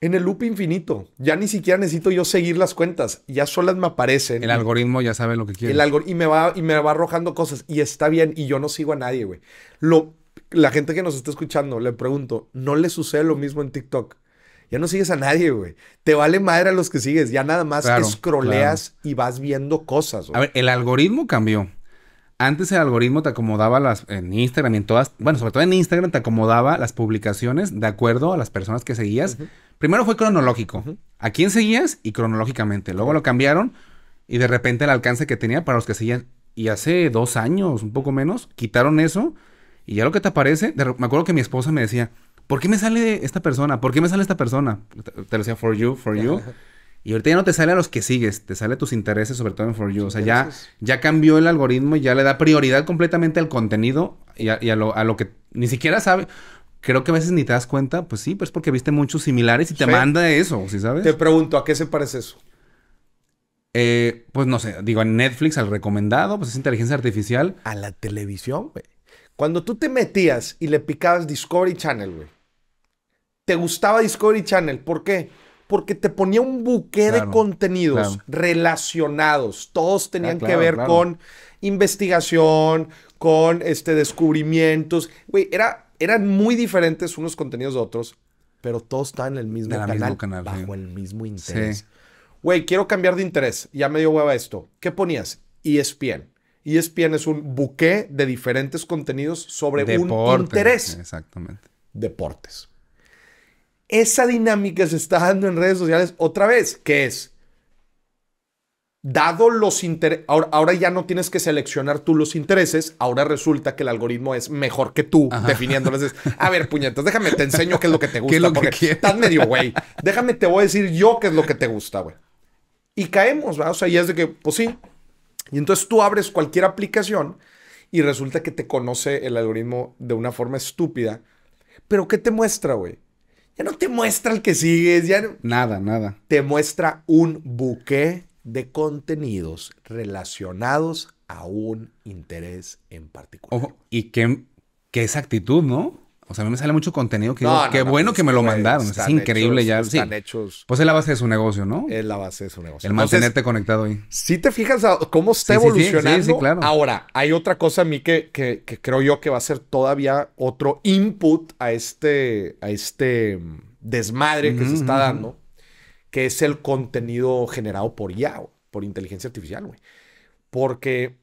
En el loop infinito. Ya ni siquiera necesito yo seguir las cuentas. Ya solas me aparecen. El algoritmo ya sabe lo que quiere. El y, me va, y me va arrojando cosas. Y está bien. Y yo no sigo a nadie, güey. Lo, la gente que nos está escuchando, le pregunto, ¿no le sucede lo mismo en TikTok? Ya no sigues a nadie, güey. Te vale madre a los que sigues. Ya nada más escroleas y vas viendo cosas. A ver, el algoritmo cambió. Antes el algoritmo te acomodaba las en Instagram y en todas, bueno, sobre todo en Instagram te acomodaba las publicaciones de acuerdo a las personas que seguías. Primero fue cronológico, a quién seguías y cronológicamente. Luego lo cambiaron y de repente el alcance que tenía para los que seguían y hace dos años, un poco menos, quitaron eso y ya lo que te aparece, me acuerdo que mi esposa me decía, ¿por qué me sale esta persona? ¿Por qué me sale esta persona? Te, lo decía, for you, for you. Y ahorita ya no te sale a los que sigues, te sale a tus intereses, sobre todo en For You. O sea, ya, cambió el algoritmo, y ya le da prioridad completamente al contenido y a, lo, que ni siquiera sabe creo que a veces ni te das cuenta, pues sí, pues porque viste muchos similares y te manda eso, ¿sí sabes? Te pregunto, ¿a qué se parece eso? Eh, pues no sé, digo, en Netflix, al recomendado, pues es inteligencia artificial. A la televisión, güey. Cuando tú te metías y le picabas Discovery Channel, güey, te gustaba Discovery Channel. ¿Por qué? Porque te ponía un buque de contenidos relacionados. Todos tenían ah, que ver con investigación, con este, descubrimientos. Güey, era, eran muy diferentes unos contenidos de otros, pero todos estaban en el mismo, canal, bajo el mismo interés. Güey, quiero cambiar de interés. Ya me dio hueva esto. ¿Qué ponías? ESPN. ESPN es un buque de diferentes contenidos sobre un interés. Exactamente. Deportes. Esa dinámica se está dando en redes sociales otra vez, que es, dado los intereses, ahora, ya no tienes que seleccionar tú los intereses, ahora resulta que el algoritmo es mejor que tú definiéndolos. definiéndoles. A ver, puñetas, déjame, te enseño qué es lo que te gusta, porque estás medio güey. Déjame, te voy a decir yo qué es lo que te gusta, güey. Y caemos, ¿verdad? O sea, y es de que, pues sí, y entonces tú abres cualquier aplicación y resulta que te conoce el algoritmo de una forma estúpida. Pero ¿qué te muestra, güey? Ya no te muestra el que sigues, ya no... Nada, nada. Te muestra un buque de contenidos relacionados a un interés en particular. y qué, qué exactitud, ¿no? O sea, a mí me sale mucho contenido que qué bueno pues, que me lo mandaron. Es increíble ya. Están hechos. Pues es la base de su negocio, ¿no? Es la base de su negocio. El mantenerte conectado ahí. Si te fijas ah, cómo está evolucionando. Sí, claro. Ahora, hay otra cosa a mí que, creo yo que va a ser todavía otro input a este, a este mm, desmadre que se está dando, que es el contenido generado por IA, por inteligencia artificial, güey. Porque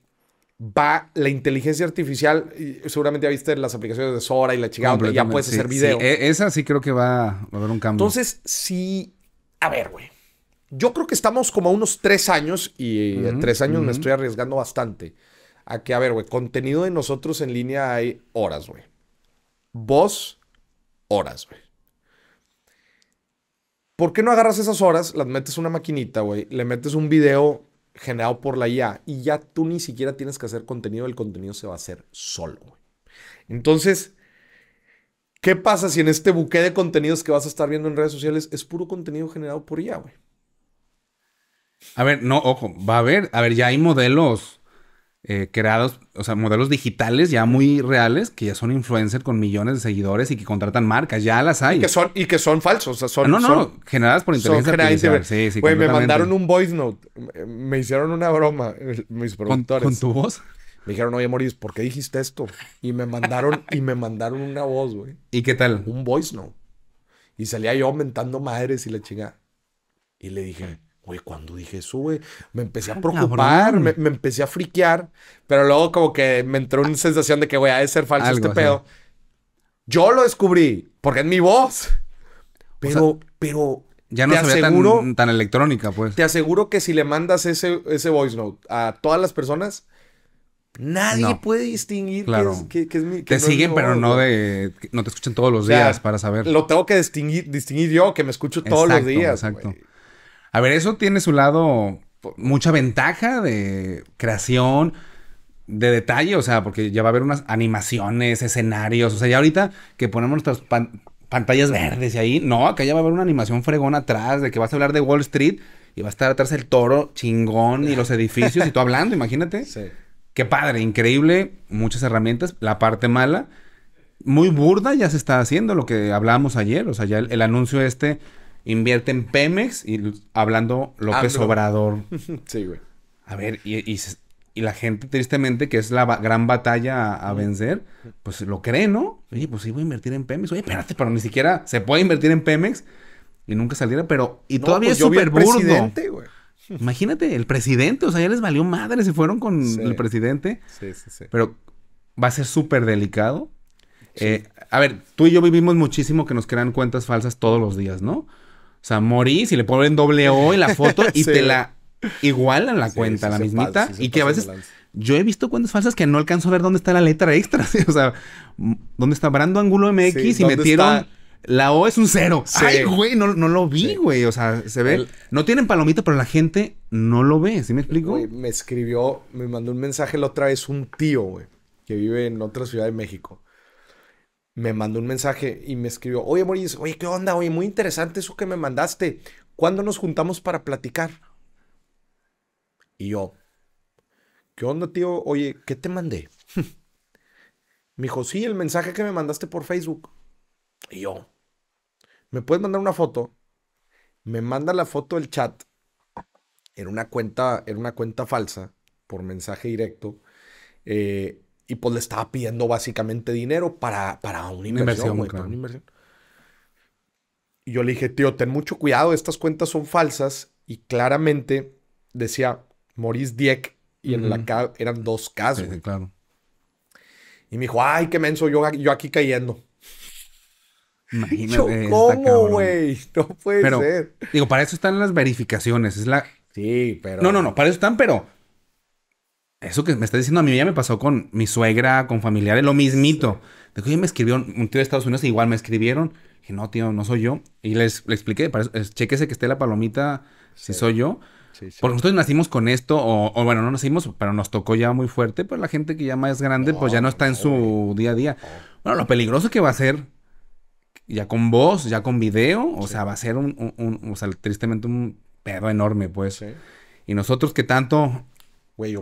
va la inteligencia artificial, seguramente ya viste las aplicaciones de Sora y la chica pero ya puedes hacer video. E-, esa sí creo que va, a haber un cambio. Entonces, sí, a ver, güey. Yo creo que estamos como a unos tres años y en eh, tres años me estoy arriesgando bastante a que, a ver, güey, contenido de nosotros en línea hay horas, güey. Voz, horas, güey. ¿Por qué no agarras esas horas, las metes una maquinita, güey? Le metes un video generado por la IA y ya tú ni siquiera tienes que hacer contenido, el contenido se va a hacer solo. Entonces, ¿qué pasa si en este buque de contenidos que vas a estar viendo en redes sociales es puro contenido generado por IA, güey? A ver, no, ojo, va a haber, a ver, ya hay modelos eh, creados o sea, modelos digitales ya muy reales que ya son influencers con millones de seguidores y que contratan marcas, ya las hay. Y que son, y que son falsos, o sea, son... Ah, no, no, generadas por inteligencia artificial. Sí, sí, Güey, me mandaron un voice note, me hicieron una broma eh, mis productores. ¿Con, tu voz? Me dijeron, oye, Moris, ¿por qué dijiste esto? Y me mandaron, y me mandaron una voz, güey. ¿Y qué tal? Un voice note. Y salía yo aumentando madres y la chingada. Y le dije... Güey, cuando dije eso, güey, me empecé a ah, preocupar, me, empecé a friquear, pero luego como que me entró una ah. sensación de que, güey, a de ser falso este pedo. Yo lo descubrí, porque es mi voz. Pero, pero... Ya no te se tan, electrónica, pues. Te aseguro que si le mandas ese, ese voice note a todas las personas, Nadie puede distinguir que, mi, te siguen, pero no de. No te escuchan todos los días para saber. Lo tengo que distinguir, distinguir yo, que me escucho todos los días. Exacto. A ver, eso tiene su lado pues, mucha ventaja de creación, de detalle, o sea, porque ya va a haber unas animaciones, escenarios, o sea, ya ahorita que ponemos nuestras pantallas verdes y ahí, no, acá ya va a haber una animación fregón atrás de que vas a hablar de Wall Street y va a estar atrás el toro chingón y los edificios y tú hablando, imagínate. Sí. Qué padre, increíble, muchas herramientas, la parte mala, muy burda ya se está haciendo lo que hablábamos ayer, o sea, ya el anuncio este invierte en Pemex y hablando López Obrador. sí, güey. A ver, y, la gente tristemente, que es la gran batalla a, vencer, pues lo cree, ¿no? Oye, pues sí voy a invertir en Pemex. Oye, espérate, pero ni siquiera se puede invertir en Pemex y nunca saliera, pero... Y todavía pues es súper burdo. Imagínate, el presidente, o sea, ya les valió madre, se fueron con el presidente. Sí, sí, sí. Pero va a ser súper delicado. Eh, a ver, tú y yo vivimos muchísimo que nos crean cuentas falsas todos los días, ¿no? O sea, morís y le ponen doble O en la foto y te la igualan la cuenta, la mismita. y que a veces yo he visto cuentas falsas que no alcanzo a ver dónde está la letra extra. o sea, dónde está Brando ángulo MX y metieron. La O es un cero. Ay, güey, no, lo vi, güey. O sea, se ve. no tienen palomita, pero la gente no lo ve. ¿Sí me explico? me escribió, me mandó un mensaje la otra vez un tío, güey, que vive en otra ciudad de México me mandó un mensaje y me escribió, oye Moris, oye, ¿qué onda? Oye, muy interesante eso que me mandaste. ¿Cuándo nos juntamos para platicar? Y yo, ¿qué onda, tío? Oye, ¿qué te mandé? me dijo, sí, el mensaje que me mandaste por Facebook. Y yo, ¿me puedes mandar una foto? Me manda la foto del chat. Era una cuenta, era una cuenta falsa por mensaje directo. Eh, y pues le estaba pidiendo básicamente dinero para, para una inversión, Y yo le dije, tío, ten mucho cuidado, estas cuentas son falsas. Y claramente decía Maurice Dieck y en la eran dos casos. claro. Y me dijo, ay, qué menso, yo, yo aquí cayendo. ¿Cómo, güey? No puede ser. Digo, para eso están las verificaciones. Es la. Sí, pero. No, no, no, para eso están, pero eso que me está diciendo a mí ya me pasó con mi suegra, con familiares, lo mismito. De que, oye, me escribió un tío de Estados Unidos, igual me escribieron. Dije, no, tío, no soy yo. Y les, expliqué, para que esté la palomita si soy yo. Porque nosotros nacimos con esto, o, bueno, no nacimos, pero nos tocó ya muy fuerte, pues la gente que ya más grande, pues ya no está en su día a día. Bueno, lo peligroso que va a ser, ya con voz, ya con video, o sea, va a ser un, o sea, tristemente un pedo enorme, pues. Y nosotros que tanto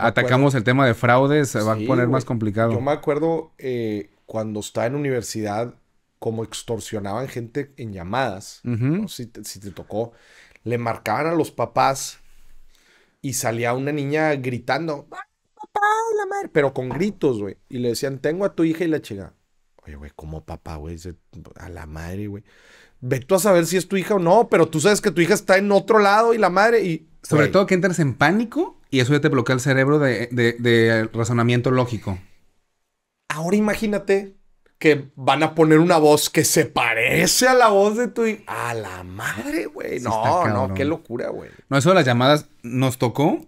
Atacamos el tema de fraudes, se va a poner más complicado. Yo me acuerdo eh, cuando estaba en universidad, como extorsionaban gente en llamadas, si, te, tocó, le marcaban a los papás y salía una niña gritando, papá, la madre! pero con gritos, güey. Y le decían, tengo a tu hija y la chica. Oye, güey, ¿cómo papá, güey? A la madre, güey. Ve tú a saber si es tu hija o no, pero tú sabes que tu hija está en otro lado y la madre y sobre todo que entras en pánico y eso ya te bloquea el cerebro de, razonamiento lógico. Ahora imagínate que van a poner una voz que se parece a la voz de tu... A la madre, güey. No, no, qué locura, güey. No, eso de las llamadas nos tocó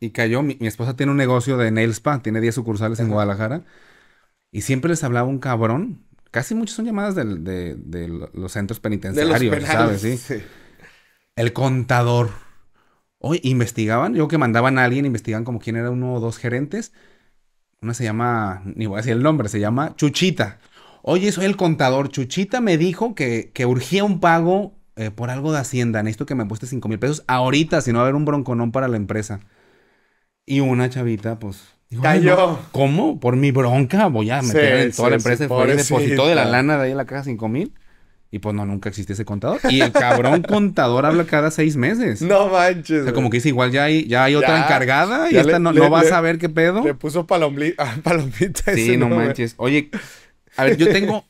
y cayó. Mi, esposa tiene un negocio de nail spa, tiene 10 sucursales en Guadalajara. Y siempre les hablaba un cabrón. Casi muchas son llamadas de, los centros penitenciarios, ¿sabes? sí. El contador. Hoy investigaban, yo que mandaban a alguien, investigaban como quién era uno o dos gerentes. Una se llama, ni voy a decir el nombre, se llama Chuchita. Oye, soy el contador. Chuchita me dijo que, que urgía un pago eh, por algo de Hacienda. Necesito que me apueste cinco mil pesos ahorita, si no va a haber un bronconón para la empresa. Y una chavita, pues. ¿Cómo? Por mi bronca voy a meter en toda la empresa. y depositó de la lana de ahí en la caja 5 mil. Y pues no, nunca existe ese contador. Y el cabrón contador habla cada seis meses. No manches. O sea, como que dice, igual ya hay, ya hay otra encargada y esta no, va a saber qué pedo. Le puso ah, palomita. Sí, no manches. Oye, a ver, yo tengo...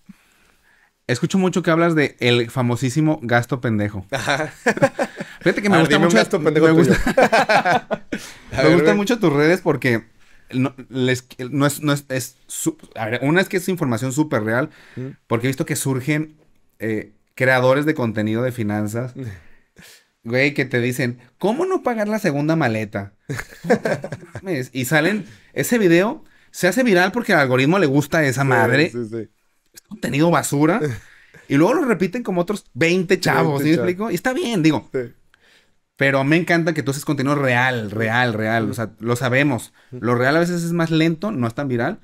Escucho mucho que hablas de el famosísimo gasto pendejo. Fíjate que me gusta mucho... me gustan mucho tus redes porque... No, es, una es que es información súper real, porque he visto que surgen eh, creadores de contenido de finanzas. Güey, que te dicen, ¿cómo no pagar la segunda maleta? y salen, ese video se hace viral porque al algoritmo le gusta esa madre. Es contenido basura. Y luego lo repiten como otros 20 chavos, me explico? Y está bien, digo. Pero me encanta que tú haces contenido real, real, real. O sea, lo sabemos. Lo real a veces es más lento, no es tan viral,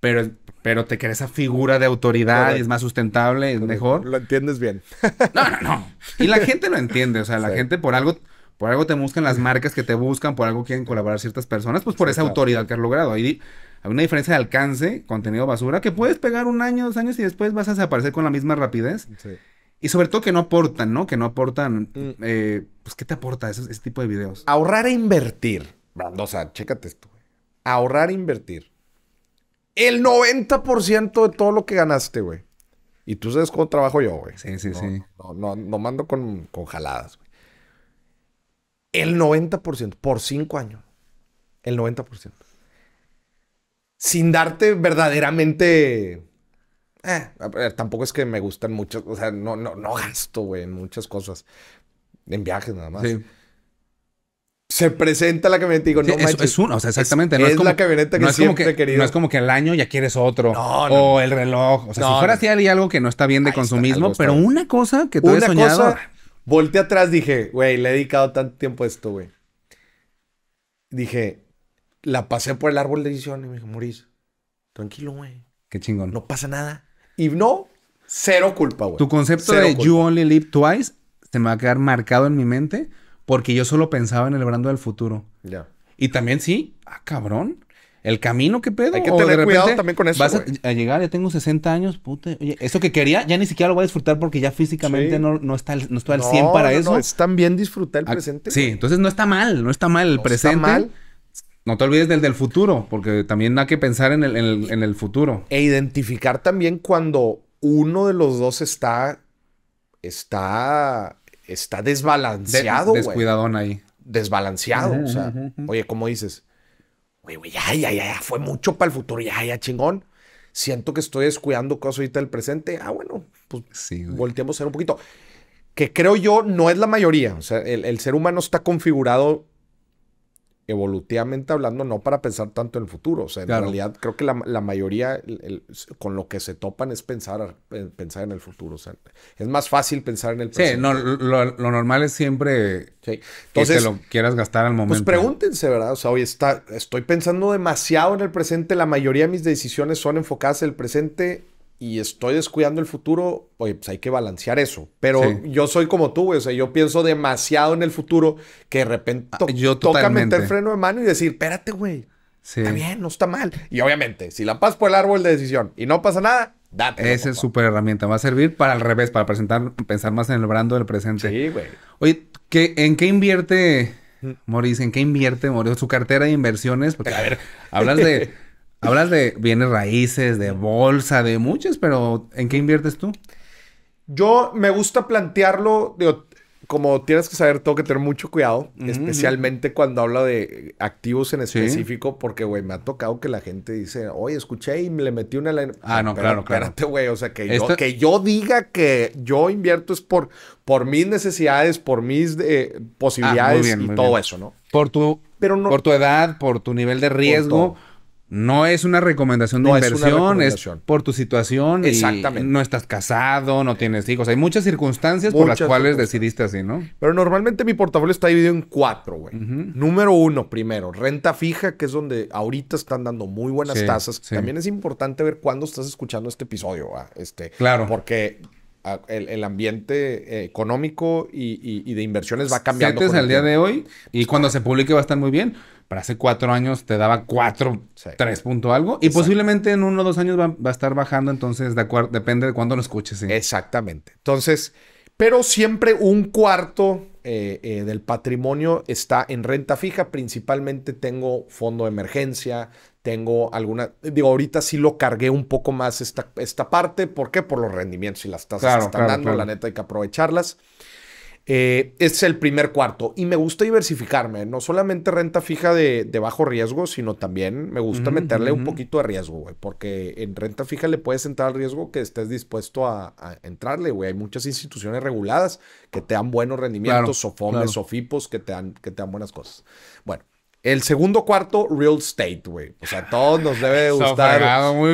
pero, pero te crea esa figura de autoridad es más sustentable, es mejor. Lo entiendes bien. No, no, no. Y la gente lo entiende, o sea, la gente por algo, por algo te buscan las marcas que te buscan, por algo quieren colaborar ciertas personas, pues por esa autoridad que has logrado. hay una diferencia de alcance, contenido basura, que puedes pegar un año, dos años y después vas a desaparecer con la misma rapidez. Y sobre todo que no aportan, ¿no? Que no aportan. Mm. Eh, pues, ¿qué te aporta ese, tipo de videos? Ahorrar e invertir. o sea, chécate esto. Ahorrar e invertir el 90% de todo lo que ganaste, güey. Y tú sabes cómo trabajo yo, güey. Sí, sí, sí. No, mando con, jaladas, güey. El 90%, por cinco años. El 90%. Sin darte verdaderamente... Eh, tampoco es que me gustan muchas... O sea, no, no, no gasto, güey, en muchas cosas. En viajes nada más. Sí se presenta la camioneta y digo, no es, una, o sea, exactamente. no es, como, la camioneta que no siempre querido. No es como que al año ya quieres otro. No, o el reloj. O sea, si fuera así hay algo que no está bien de consumismo, pero una cosa que tú una soñado... volteé atrás, dije, güey, le he dedicado tanto tiempo a esto, güey. Dije, la pasé por el árbol de visión. y me dijo... morís tranquilo, güey. Qué chingón. No pasa nada. Y no, cero culpa, güey. Tu concepto de You Only Live Twice se me va a quedar marcado en mi mente porque yo solo pensaba en el Brando del futuro. Ya. Y también sí, ah, cabrón. El camino, ¿qué pedo? Hay que tener cuidado también con eso. Vas a, llegar, ya tengo 60 años, pute. Oye, eso que quería, ya ni siquiera lo voy a disfrutar porque ya físicamente no, está, estoy al 100 para eso. No, es también disfrutar el ah, presente. Sí, entonces no está mal, no está mal el presente. Está mal. No te olvides del del futuro, porque también hay que pensar en el, en el, en el futuro. E identificar también cuando uno de los dos está, está está desbalanceado, güey. descuidadón ahí. Desbalanceado, o sea. Oye, ¿cómo dices? Güey, güey, ya, ya, ya, fue mucho para el futuro, ya, ya, chingón. Siento que estoy descuidando cosas ahorita del presente. Ah, bueno, pues volteamos a ser un poquito. Que creo yo no es la mayoría. O sea, el ser humano está configurado evolutivamente hablando, no para pensar tanto en el futuro. O sea, en realidad creo que la, mayoría con lo que se topan es pensar, pensar en el futuro. O sea, es más fácil pensar en el presente. Sí, no, lo, normal es siempre Entonces, que te lo quieras gastar al pues momento. Pues pregúntense, ¿verdad? O sea, hoy está, estoy pensando demasiado en el presente. La mayoría de mis decisiones son enfocadas en el presente y estoy descuidando el futuro, oye, pues hay que balancear eso. Pero yo soy como tú, güey. O sea, yo pienso demasiado en el futuro que de repente ah, yo toca meter freno de mano y decir, espérate, güey. Está bien, no está mal. Y obviamente, si la pasas por el árbol de decisión y no pasa nada, date. Esa es súper herramienta. Va a servir para al revés, para presentar, pensar más en el brando del presente. Sí, güey. Oye, ¿en qué invierte Moris? Mm. ¿En qué invierte Moris? Su cartera de inversiones. Porque, a ver, hablas de... Hablas de bienes raíces, de bolsa, de muchas, pero ¿en qué inviertes tú? Yo me gusta plantearlo, digo, como tienes que saber, tengo que tener mucho cuidado, especialmente cuando hablo de activos en específico, porque, güey, me ha tocado que la gente dice, oye, escuché y me le metí una... ah, no, claro, claro. Espérate, güey, o sea, que, yo, que yo diga que yo invierto es por, por mis necesidades, por mis eh, ah, posibilidades y todo eso, ¿no? Por tu, no, por tu edad, por tu nivel de riesgo no es una recomendación de inversión, es, por tu situación. Exactamente. Y no estás casado, no tienes hijos. Hay muchas circunstancias por las cuales decidiste así, ¿no? Pero normalmente mi portafolio está dividido en cuatro, güey. Número uno, primero, renta fija, que es donde ahorita están dando muy buenas tasas. También es importante ver cuándo estás escuchando este episodio, ah, este, claro, porque ah, el, ambiente eh, económico y, de inversiones va cambiando. Siete el día de hoy y cuando se publique va a estar muy bien. Para hace cuatro años te daba cuatro, tres punto algo. Y posiblemente en uno o dos años va, a estar bajando. Entonces, de depende de cuándo lo escuches. Exactamente. Entonces, pero siempre un cuarto eh, eh, del patrimonio está en renta fija. Principalmente tengo fondo de emergencia, tengo alguna, digo, ahorita sí lo cargué un poco más esta, esta parte, ¿por qué? Por los rendimientos y las tasas que están dando, la neta hay que aprovecharlas. Eh, es el primer cuarto y me gusta diversificarme, no solamente renta fija de, bajo riesgo, sino también me gusta meterle un poquito de riesgo, güey, porque en renta fija le puedes entrar al riesgo que estés dispuesto a, entrarle, güey. Hay muchas instituciones reguladas que te dan buenos rendimientos, o sofomes, o sofipos, que te, dan, que te dan buenas cosas. Bueno. El segundo cuarto, real estate, güey. O sea, a todos nos debe gustar. a todos nos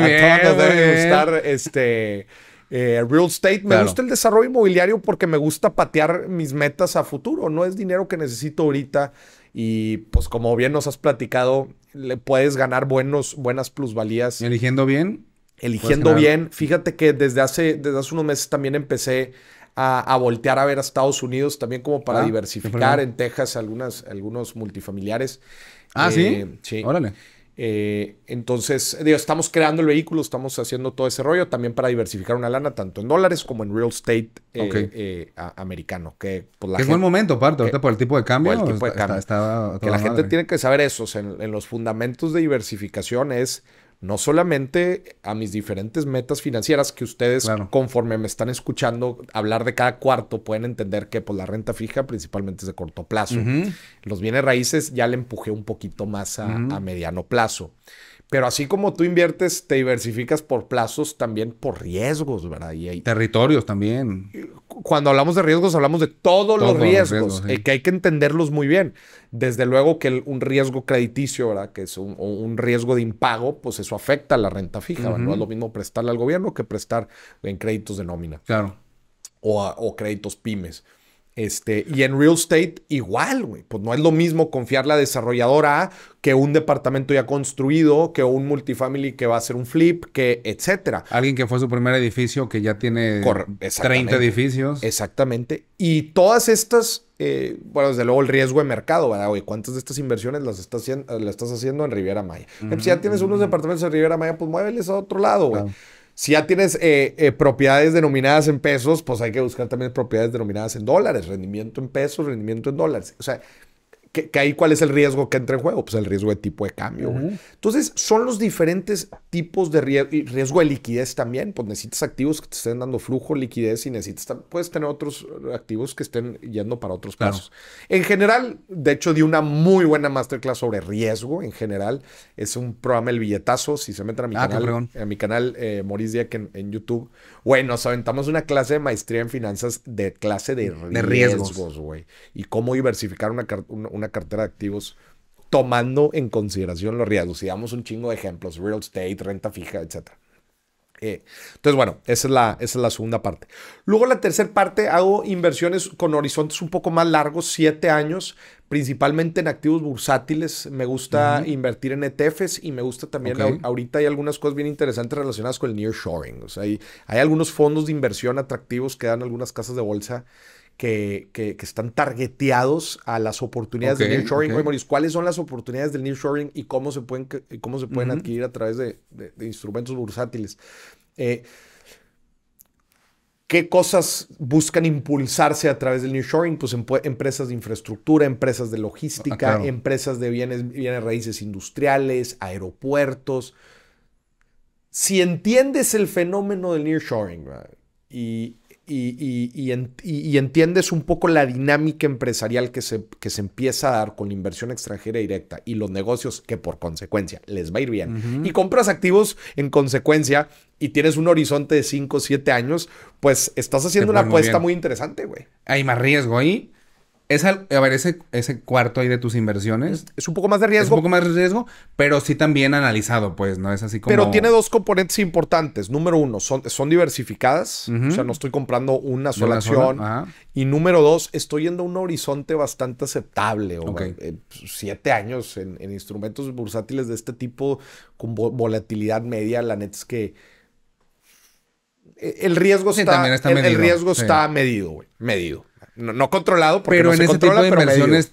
debe gustar este eh, real estate. Me gusta el desarrollo inmobiliario porque me gusta patear mis metas a futuro. No es dinero que necesito ahorita. Y pues como bien nos has platicado, le puedes ganar buenos, buenas plusvalías. Eligiendo bien. Eligiendo bien. Fíjate que desde hace, desde hace unos meses también empecé a, voltear a ver a Estados Unidos también como para ah, diversificar en Texas algunas, algunos multifamiliares. Ah, sí. Eh, sí. Órale. Eh, entonces, digo, estamos creando el vehículo, estamos haciendo todo ese rollo también para diversificar una lana, tanto en dólares como en real estate eh, eh, americano. Que es pues, buen momento, parte por el tipo de cambio. que la gente tiene que saber eso. en, los fundamentos de diversificación es no solamente a mis diferentes metas financieras que ustedes conforme me están escuchando hablar de cada cuarto pueden entender que pues la renta fija principalmente es de corto plazo. Los bienes raíces ya le empujé un poquito más a mediano plazo. Pero así como tú inviertes, te diversificas por plazos, también por riesgos, ¿verdad? Y hay... Territorios también. Cuando hablamos de riesgos, hablamos de todos, los riesgos, el eh, que hay que entenderlos muy bien. Desde luego que un riesgo crediticio, ¿verdad? Que es un, riesgo de impago, pues eso afecta a la renta fija. No es lo mismo prestarle al gobierno que prestar en créditos de nómina. Claro. O, o créditos pymes. Este, y en real estate igual, güey. Pues no es lo mismo confiar la desarrolladora que un departamento ya construido, que un multifamily que va a ser un flip, que etcétera. Alguien que fue su primer edificio que ya tiene 30 edificios. Exactamente. Y todas estas, eh, bueno, desde luego el riesgo de mercado, ¿verdad? Güey, ¿cuántas de estas inversiones las estás, las estás haciendo en Riviera Maya? Pues, si ya tienes unos departamentos en Riviera Maya, pues muéveles a otro lado, güey. Si ya tienes eh, eh, propiedades denominadas en pesos, pues hay que buscar también propiedades denominadas en dólares, rendimiento en pesos, rendimiento en dólares. O sea, que, ahí cuál es el riesgo que entra en juego, pues el riesgo de tipo de cambio. Entonces, son los diferentes tipos de riesgo, y riesgo de liquidez también, pues necesitas activos que te estén dando flujo, liquidez y necesitas, puedes tener otros eh, activos que estén yendo para otros casos. En general, de hecho, di una muy buena masterclass sobre riesgo, en general, es un programa El Billetazo, si se meten a mi ah, canal, a mi canal eh, en YouTube Güey, nos aventamos una clase de maestría en finanzas de clase de riesgos, güey. Y cómo diversificar una, una, cartera de activos tomando en consideración los riesgos. Y damos un chingo de ejemplos, real estate, renta fija, etcétera. Eh, entonces, bueno, esa es, la, segunda parte. Luego, la tercera parte, hago inversiones con horizontes un poco más largos, siete años, principalmente en activos bursátiles. Me gusta invertir en ETFs y me gusta también, ahorita hay algunas cosas bien interesantes relacionadas con el nearshoring. O hay, hay algunos fondos de inversión atractivos que dan algunas casas de bolsa que, están targeteados a las oportunidades del nearshoring. ¿cuáles son las oportunidades del nearshoring y cómo se pueden, cómo se pueden adquirir a través de, instrumentos bursátiles? Eh, ¿Qué cosas buscan impulsarse a través del nearshoring? Pues empresas de infraestructura, empresas de logística, ah, empresas de bienes, bienes raíces industriales, aeropuertos. Si entiendes el fenómeno del nearshoring y, y, y, y, entiendes un poco la dinámica empresarial que se, que se empieza a dar con la inversión extranjera directa y los negocios que por consecuencia les va a ir bien y compras activos en consecuencia y tienes un horizonte de 5 7 años, pues estás haciendo una apuesta muy interesante, güey. Hay más riesgo ahí. Es a ver, ese, cuarto ahí de tus inversiones. Es, un poco más de riesgo. Es un poco más de riesgo, pero sí también analizado, pues, ¿no? Es así como. Pero tiene dos componentes importantes. Número uno, son, son diversificadas. O sea, no estoy comprando una sola acción. Y número dos, estoy yendo a un horizonte bastante aceptable. Eh, siete años en, instrumentos bursátiles de este tipo, con volatilidad media, la neta es que. Eh, el riesgo está, el, riesgo está medido, güey. Medido. No, controlado, porque pero en ese tipo de inversiones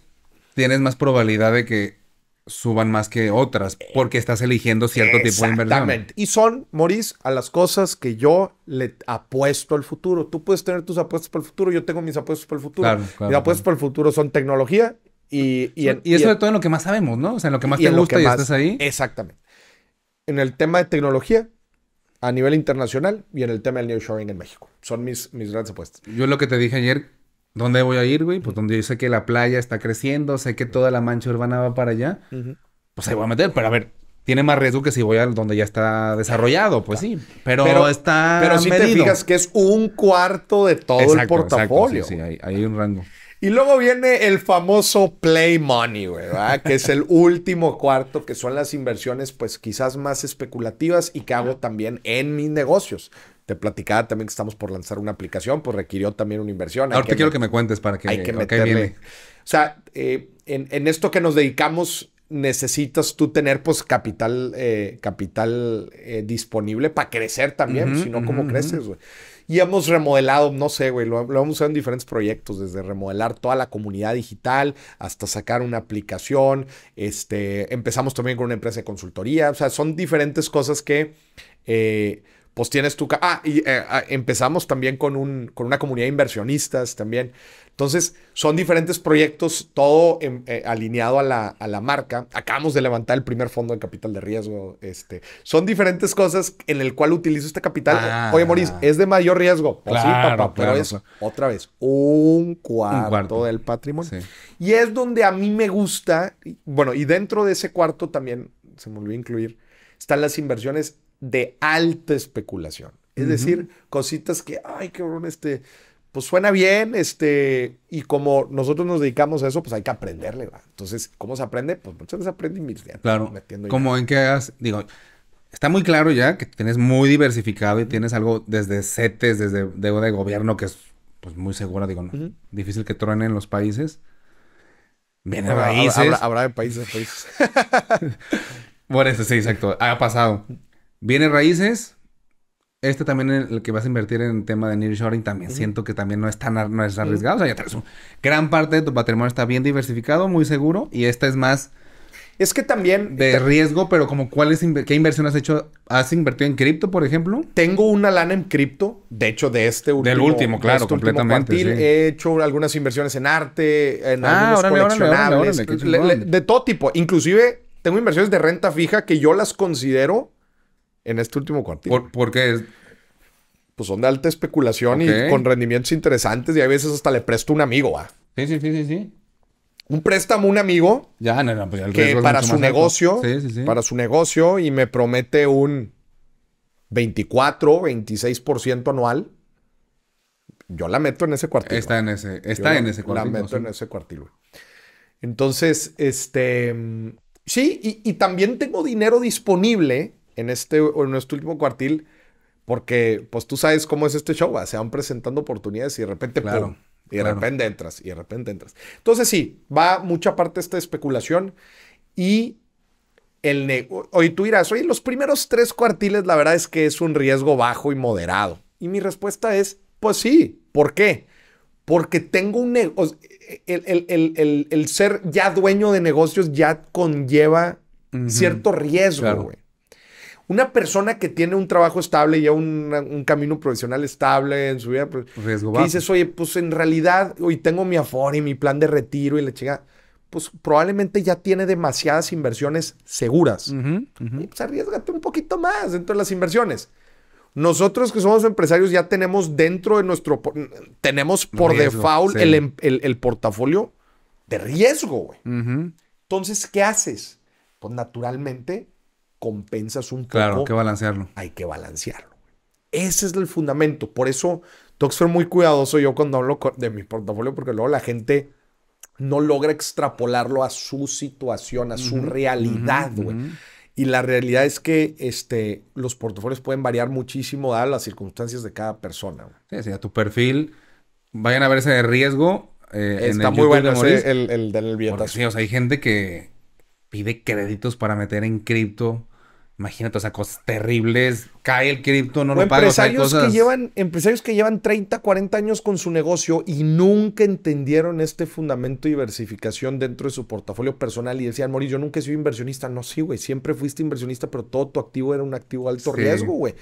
tienes más probabilidad de que suban más que otras, porque estás eligiendo cierto tipo de inversión. Exactamente. Y son, Maurice, a las cosas que yo le apuesto al futuro. Tú puedes tener tus apuestas para el futuro, yo tengo mis apuestas para el futuro. mis apuestas para el futuro son tecnología y... Y, eso de todo en lo que más sabemos, ¿no? O sea, en lo que más te gusta y estás ahí. Exactamente. En el tema de tecnología, a nivel internacional y en el tema del nearshoring en México. Son mis, mis grandes apuestas. Yo lo que te dije ayer, ¿Dónde voy a ir, güey? Pues donde yo sé que la playa está creciendo, sé que toda la mancha urbana va para allá. Pues ahí voy a meter, pero a ver, tiene más riesgo que si voy al donde ya está desarrollado, pues sí. Pero, pero está. Pero si te fijas que es un cuarto de todo el portafolio. sí, hay, un rango. Y luego viene el famoso play money, güey, ¿verdad? que es el último cuarto, que son las inversiones, pues quizás más especulativas y que hago también en mis negocios. Te platicaba también que estamos por lanzar una aplicación, pues requirió también una inversión. Ahora te quiero que me cuentes para que... Hay que O sea, eh, en, esto que nos dedicamos necesitas tú tener pues capital, eh, capital eh, disponible para crecer también, si no, ¿cómo creces, güey? Y hemos remodelado, no sé, güey, lo, vamos hemos usado en diferentes proyectos, desde remodelar toda la comunidad digital hasta sacar una aplicación. Este, empezamos también con una empresa de consultoría. O sea, son diferentes cosas que pues tienes tu... Ah, y eh, ah, empezamos también con, un, con una comunidad de inversionistas también. Entonces, son diferentes proyectos, todo eh, alineado a la, a la, marca. Acabamos de levantar el primer fondo de capital de riesgo. Este. Son diferentes cosas en el cual utilizo este capital. Ah. Oye, Maurice, es de mayor riesgo. Pues claro, sí, papá, pero otra vez, un cuarto, del patrimonio. Y es donde a mí me gusta, bueno, y dentro de ese cuarto también, se me olvidó incluir, están las inversiones de alta especulación. Es decir, cositas que, ay, cabrón, este, pues suena bien, este, y como nosotros nos dedicamos a eso, pues hay que aprenderle, Entonces, ¿cómo se aprende? Pues muchas veces aprende invirtiendo. Claro, metiendo como en qué hagas, digo, está muy claro ya que tienes muy diversificado y tienes algo desde CETES, desde deuda de gobierno, que es pues muy segura, digo, no, difícil que en los países. Viene países. Habrá, habrá, de países, países. Bueno, este sí, exacto. Ha pasado. Viene raíces. Este también el que vas a invertir en tema de nearshoring también siento que también no es tan no es arriesgado. O sea, ya un, gran parte de tu patrimonio está bien diversificado, muy seguro. Y esta es más... Es que también... De riesgo, pero como cuál es... ¿Qué inversión has hecho? ¿Has invertido en cripto, por ejemplo? Tengo una lana en cripto. De hecho, de este último... Del último, claro, este completamente. He hecho algunas inversiones en arte, en ah, algunos de todo tipo. Inclusive, tengo inversiones de renta fija que yo las considero en este último cuartito. porque Pues son de alta especulación y con rendimientos interesantes y a veces hasta le presto un amigo, Sí, sí, sí, sí, sí. Un préstamo a un amigo ya, no, no, pues que para su negocio, sí, sí, sí. para su negocio y me promete un 24, 26% anual. Yo la meto en ese cuartil Está en ese, está en ese La meto en ese cuartil Entonces, este, sí, y también tengo dinero disponible en este, o en nuestro último cuartil, porque pues tú sabes cómo es este show, ah, se van presentando oportunidades y de repente, y de repente entras, y de repente entras. Entonces sí, va mucha parte esta especulación y el tú dirás, oye, los primeros tres cuartiles la verdad es que es un riesgo bajo y moderado. Y mi respuesta es, pues sí, ¿por qué? Porque tengo un negocio, el, ser ya dueño de negocios ya conlleva cierto riesgo, güey. Una persona que tiene un trabajo estable, y un, camino profesional estable en su vida, pues, Riesgo dices, oye, pues en realidad, hoy tengo mi aforo y mi plan de retiro y la chica, pues probablemente ya tiene demasiadas inversiones seguras. Pues, arriesgate un poquito más dentro de las inversiones. Nosotros que somos empresarios ya tenemos dentro de nuestro, tenemos por default em, el, portafolio de riesgo, güey. Entonces, ¿qué haces? Pues naturalmente compensas un poco. Claro, hay que balancearlo. Hay que balancearlo. Ese es el fundamento. Por eso Tox fue muy cuidadoso yo cuando hablo de mi portafolio, porque luego la gente no logra extrapolarlo a su situación, a su realidad, güey. Y la realidad es que este, los portafolios pueden variar muchísimo dadas las circunstancias de cada persona. Sí, a tu perfil. Vayan a verse eh, de riesgo. Está muy bueno el, del viento hay gente que pide créditos para meter en cripto Imagínate, esas cosas terribles. Cae el cripto, no o lo Empresarios, que llevan, empresarios que llevan 30, 40 años con su negocio y nunca entendieron este fundamento de diversificación dentro de su portafolio personal y decían, Moris, yo nunca he sido inversionista. No, sí, güey, siempre fuiste inversionista, pero todo tu activo era un activo alto riesgo, güey.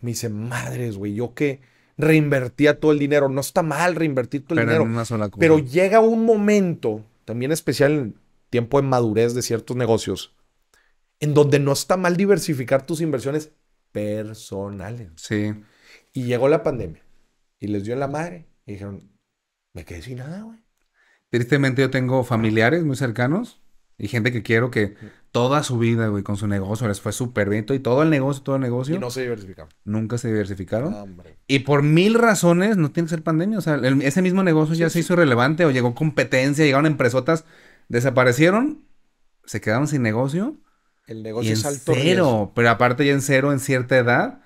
Me dice, madres, güey, yo que reinvertía todo el dinero. No está mal reinvertir todo el dinero. pero llega un momento, también especial en tiempo de madurez de ciertos negocios, en donde no está mal diversificar tus inversiones personales. Sí. Y llegó la pandemia y les dio la madre y dijeron, me quedé sin nada, güey. Tristemente yo tengo familiares muy cercanos y gente que quiero que toda su vida, güey, con su negocio les fue súper bien y todo el negocio, todo el negocio. Y no se diversificaron. Nunca se diversificaron. Hombre. Y por mil razones no tiene que ser pandemia. O sea, ese mismo negocio ya se hizo relevante o llegó competencia, llegaron empresotas, desaparecieron, se quedaron sin negocio el negocio es alto. Cero, pero aparte ya en cero, en cierta edad,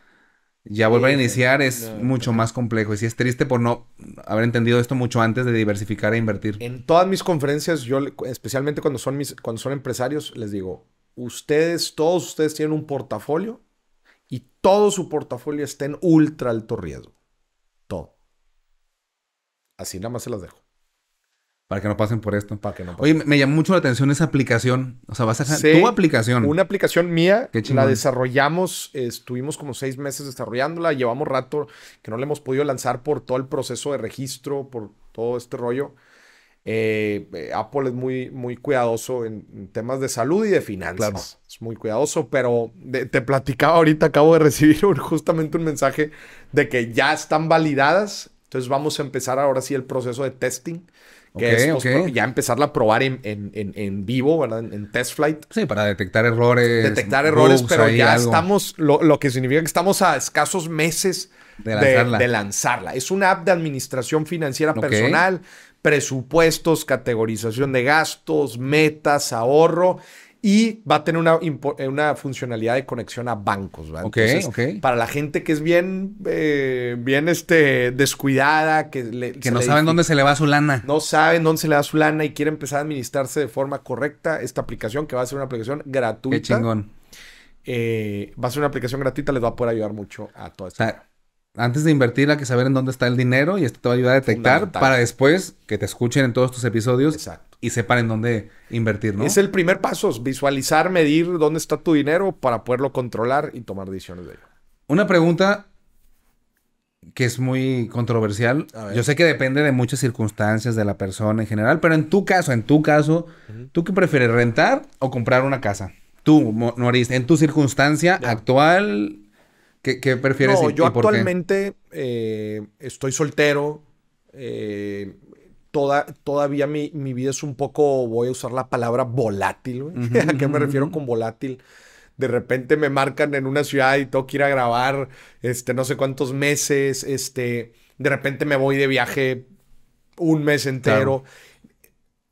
ya volver a iniciar es mucho más complejo. Y si es triste por no haber entendido esto mucho antes de diversificar e invertir. En todas mis conferencias, yo, especialmente cuando son, mis, cuando son empresarios, les digo, ustedes, todos ustedes tienen un portafolio y todo su portafolio está en ultra alto riesgo. Todo. Así nada más se las dejo. Para que no pasen por esto. Para que no Oye, me llamó mucho la atención esa aplicación. O sea, vas a ser tu aplicación. Una aplicación mía. Qué la desarrollamos. Estuvimos como seis meses desarrollándola. Llevamos rato que no la hemos podido lanzar por todo el proceso de registro, por todo este rollo. Eh, eh, Apple es muy, muy cuidadoso en, temas de salud y de finanzas. Es muy cuidadoso, pero te platicaba ahorita, acabo de recibir justamente un mensaje de que ya están validadas. Entonces vamos a empezar ahora sí el proceso de testing. Que pues, ya empezarla a probar en, en, en, vivo, ¿verdad? En, test flight. Sí, para detectar errores. Detectar errores, pero ya estamos, lo, que significa que estamos a escasos meses de lanzarla. Es una app de administración financiera personal, presupuestos, categorización de gastos, metas, ahorro y va a tener eh, una, funcionalidad de conexión a bancos. ¿verdad? Ok, Para la gente que es bien, eh, bien este, descuidada, que, no saben dónde se le va su lana. No saben dónde se le va su lana y quiere empezar a administrarse de forma correcta esta aplicación, que va a ser una aplicación gratuita. Qué chingón. Eh, va a ser una aplicación gratuita, les va a poder ayudar mucho a toda esta antes de invertir hay que saber en dónde está el dinero y esto te va a ayudar a detectar para después que te escuchen en todos tus episodios y sepan en dónde invertir, ¿no? Es el primer paso, visualizar, medir dónde está tu dinero para poderlo controlar y tomar decisiones de ello. Una pregunta que es muy controversial. Yo sé que depende de muchas circunstancias de la persona en general, pero en tu caso, en tu caso, ¿tú qué prefieres, rentar o comprar una casa? Tú, Noris, en tu circunstancia actual ¿Qué, prefieres? No, yo actualmente eh, estoy soltero. Eh, toda, todavía mi, vida es un poco, voy a usar la palabra volátil. ¿A qué me refiero con volátil? De repente me marcan en una ciudad y tengo que ir a grabar este, no sé cuántos meses. Este, de repente me voy de viaje un mes entero.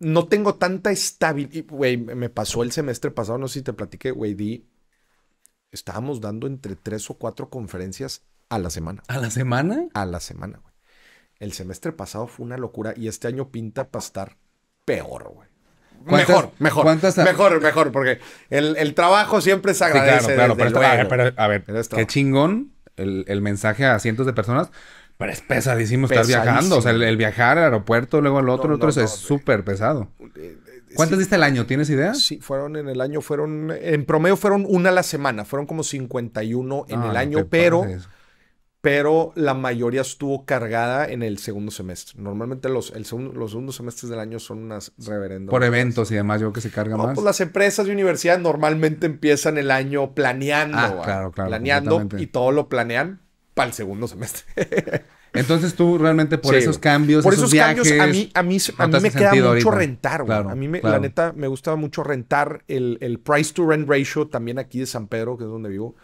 No tengo tanta estabilidad. Güey, me pasó el semestre pasado, no sé si te platiqué, güey, di estábamos dando entre tres o cuatro conferencias a la semana. ¿A la semana? A la semana, güey. El semestre pasado fue una locura y este año pinta para estar peor, güey. Mejor, mejor. mejor, mejor, porque el, trabajo siempre se agradece. claro, claro, pero, a ver, qué chingón el, mensaje a cientos de personas, pero es pesadísimo estar viajando. O sea, el, viajar al aeropuerto, luego al otro, otro es súper pesado. Eh, ¿Cuántas diste al año? ¿Tienes idea? Sí, fueron en el año, fueron, en promedio fueron una a la semana, fueron como 51 en ah, el año, pero, pero la mayoría estuvo cargada en el segundo semestre. Normalmente los, el los segundos semestres del año son unas reverendas. Por eventos y demás, yo que se carga más. Pues las empresas de universidad normalmente empiezan el año planeando. Ah, claro, claro. Planeando y todo lo planean para el segundo semestre. Entonces tú realmente por esos cambios, por esos, cambios, a mí, a mí, me queda mucho rentar, güey. a mí, me, la neta, me gustaba mucho rentar el, price to rent ratio también aquí de San Pedro, que es donde vivo.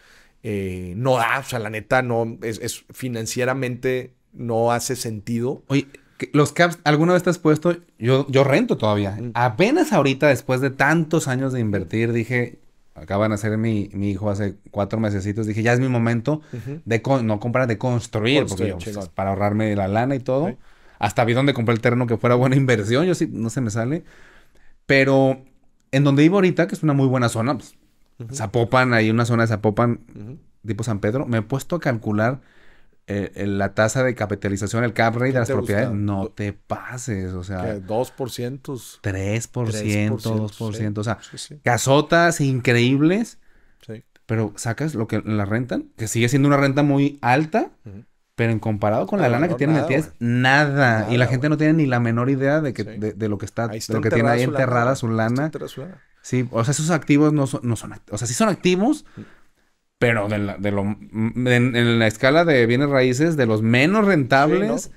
Eh, no da, o sea, la neta, no, es, financieramente no hace sentido. Oye, los caps, ¿alguna vez te has puesto? Yo, yo rento todavía. Mm. Apenas ahorita, después de tantos años de invertir, dije, acaban de hacer mi, hijo hace cuatro mesecitos, dije, ya es mi momento de no comprar, de construir, pues, para ahorrarme la lana y todo. Hasta vi donde compré el terreno que fuera buena inversión, yo sí, no se me sale. Pero en donde vivo ahorita, que es una muy buena zona, pues, Zapopan, hay una zona de Zapopan, tipo San Pedro, me he puesto a calcular eh, eh, la tasa de capitalización, el cap rate de las propiedades, no te pases, o sea. 2%. 3%, 2%, o sea, casotas increíbles, pero sacas lo que la rentan, que sigue siendo una renta muy alta, pero en comparado con la lana que tienen metidas, nada, nada. Y la gente no tiene ni la menor idea de, que, lo que está, lo que tiene ahí enterrada su lana. Sí, o sea, esos activos no no son o sea, sí son activos, mm pero de, lo, en, la escala de bienes raíces, de los menos rentables.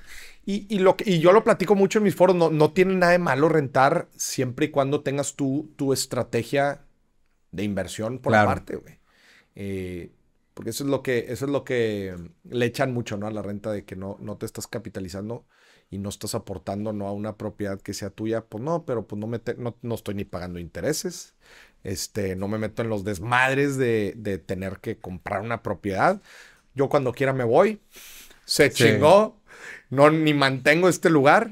Y, lo que, y yo lo platico mucho en mis foros, no, tiene nada de malo rentar siempre y cuando tengas tu estrategia de inversión por la parte. güey. Eh, porque eso es lo que, eso es lo que le echan mucho, ¿no? A la renta de que no, no te estás capitalizando y no estás aportando, ¿no? A una propiedad que sea tuya. Pues no, pero pues no, me no, estoy ni pagando intereses, este, no me meto en los desmadres de, tener que comprar una propiedad. Yo cuando quiera me voy. Se chingó. No, ni mantengo este lugar.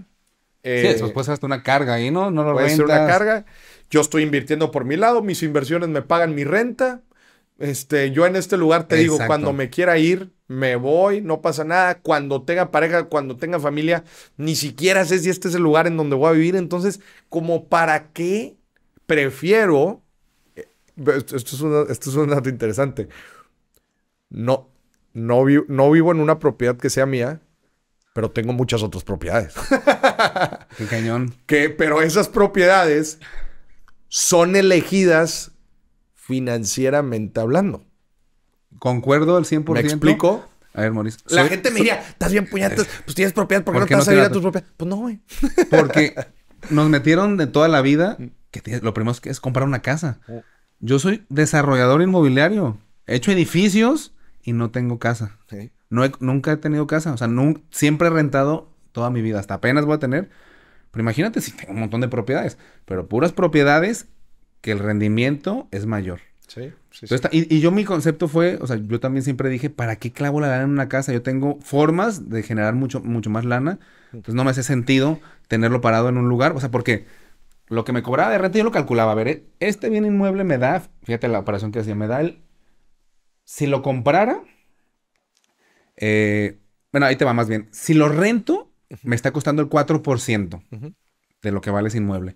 Eh, sí, después hasta una carga ahí, ¿no? No lo puede ser una carga. Yo estoy invirtiendo por mi lado, mis inversiones me pagan mi renta. Este, yo en este lugar te digo, cuando me quiera ir, me voy, no pasa nada. Cuando tenga pareja, cuando tenga familia, ni siquiera sé si este es el lugar en donde voy a vivir. Entonces, como para qué prefiero esto es, esto es un dato interesante. No, no, vi, no vivo en una propiedad que sea mía, pero tengo muchas otras propiedades. Qué cañón. Que, pero esas propiedades son elegidas financieramente hablando. Concuerdo al 100%. ¿Me explico? A ver, Mauricio. La gente me diría, estás bien puñetas, eh, pues tienes propiedad, ¿por qué no te vas a ir a tus propiedades? Pues no, güey. Porque nos metieron de toda la vida que lo primero es, que es comprar una casa. Oh. Yo soy desarrollador inmobiliario. He hecho edificios y no tengo casa. No nunca he tenido casa. O sea, siempre he rentado toda mi vida. Hasta apenas voy a tener. Pero imagínate si tengo un montón de propiedades. Pero puras propiedades que el rendimiento es mayor. Sí, sí. Y, yo mi concepto fue, o sea, yo también siempre dije, ¿para qué clavo la lana en una casa? Yo tengo formas de generar mucho, mucho más lana. Mm. Entonces no me hace sentido tenerlo parado en un lugar. O sea, porque lo que me cobraba de renta, yo lo calculaba. A ver, eh, este bien inmueble me da, fíjate la operación que hacía, me da el. Si lo comprara, eh, bueno, ahí te va más bien. Si lo rento, me está costando el 4% de lo que vale ese inmueble.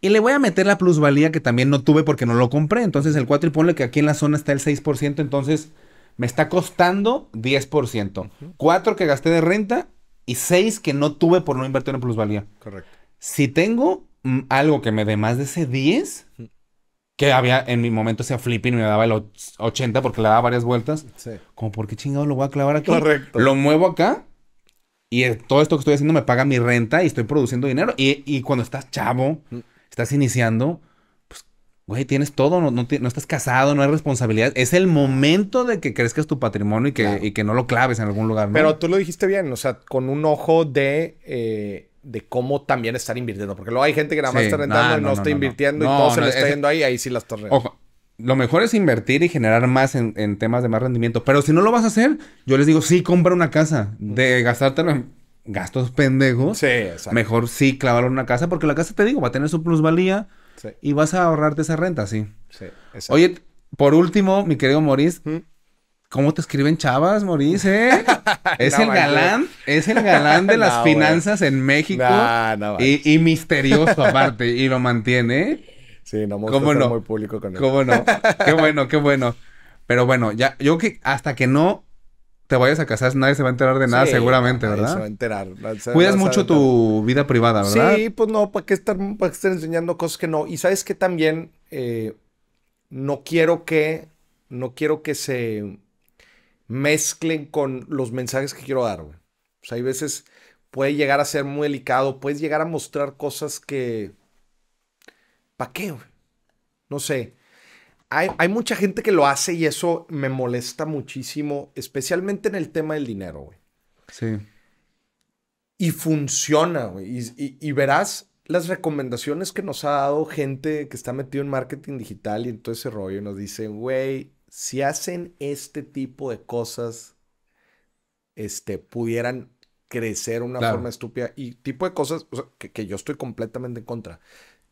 Y le voy a meter la plusvalía que también no tuve porque no lo compré. Entonces el 4 y ponle que aquí en la zona está el 6%, entonces me está costando 10%. 4 que gasté de renta y 6 que no tuve por no invertir en plusvalía. Correcto. Si tengo algo que me dé más de ese 10, mm. que había en mi momento sea flipping y me daba el 80 porque le daba varias vueltas. Como, ¿por qué chingado lo voy a clavar aquí? Correcto. Lo muevo acá y eh, todo esto que estoy haciendo me paga mi renta y estoy produciendo dinero. Y, cuando estás chavo, mm. estás iniciando, pues, güey, tienes todo, no, no, estás casado, no hay responsabilidad. Es el momento de que crezcas tu patrimonio y que, no lo claves en algún lugar. Pero tú lo dijiste bien, o sea, con un ojo de... Eh, de cómo también estar invirtiendo. Porque luego hay gente que nada más está rentando y no, está invirtiendo y todo se le está yendo ahí, ahí sí las torres. Ojo, lo mejor es invertir y generar más en, temas de más rendimiento. Pero si no lo vas a hacer, yo les digo, sí, compra una casa. De gastarte en gastos pendejos. Sí, exacto. Mejor sí clavarlo en una casa, porque la casa, te digo, va a tener su plusvalía y vas a ahorrarte esa renta, sí. Sí, Oye, por último, mi querido Maurice, ¿Cómo te escriben chavas, Maurice, eh? Es el galán, es el galán de las finanzas en México. y, y, misterioso aparte, y lo mantiene. Sí, no muestra muy público con él. ¿Cómo no? Qué bueno, qué bueno. Pero bueno, ya, yo que hasta que no te vayas a casar, nadie se va a enterar de nada seguramente, ¿verdad? se va a enterar. Cuidas mucho tu vida privada, ¿verdad? Sí, pues no, ¿para qué estar, enseñando cosas que no? Y sabes que también eh, no quiero que, no quiero que se mezclen con los mensajes que quiero dar. Güey. O sea, hay veces puede llegar a ser muy delicado, puedes llegar a mostrar cosas que... ¿Para qué? Güey? No sé. Hay, mucha gente que lo hace y eso me molesta muchísimo, especialmente en el tema del dinero, güey. Sí. Y funciona, güey. Y, verás las recomendaciones que nos ha dado gente que está metido en marketing digital y en todo ese rollo. Nos dicen, güey, si hacen este tipo de cosas, este, pudieran crecer de una forma estúpida y tipo de cosas que, yo estoy completamente en contra.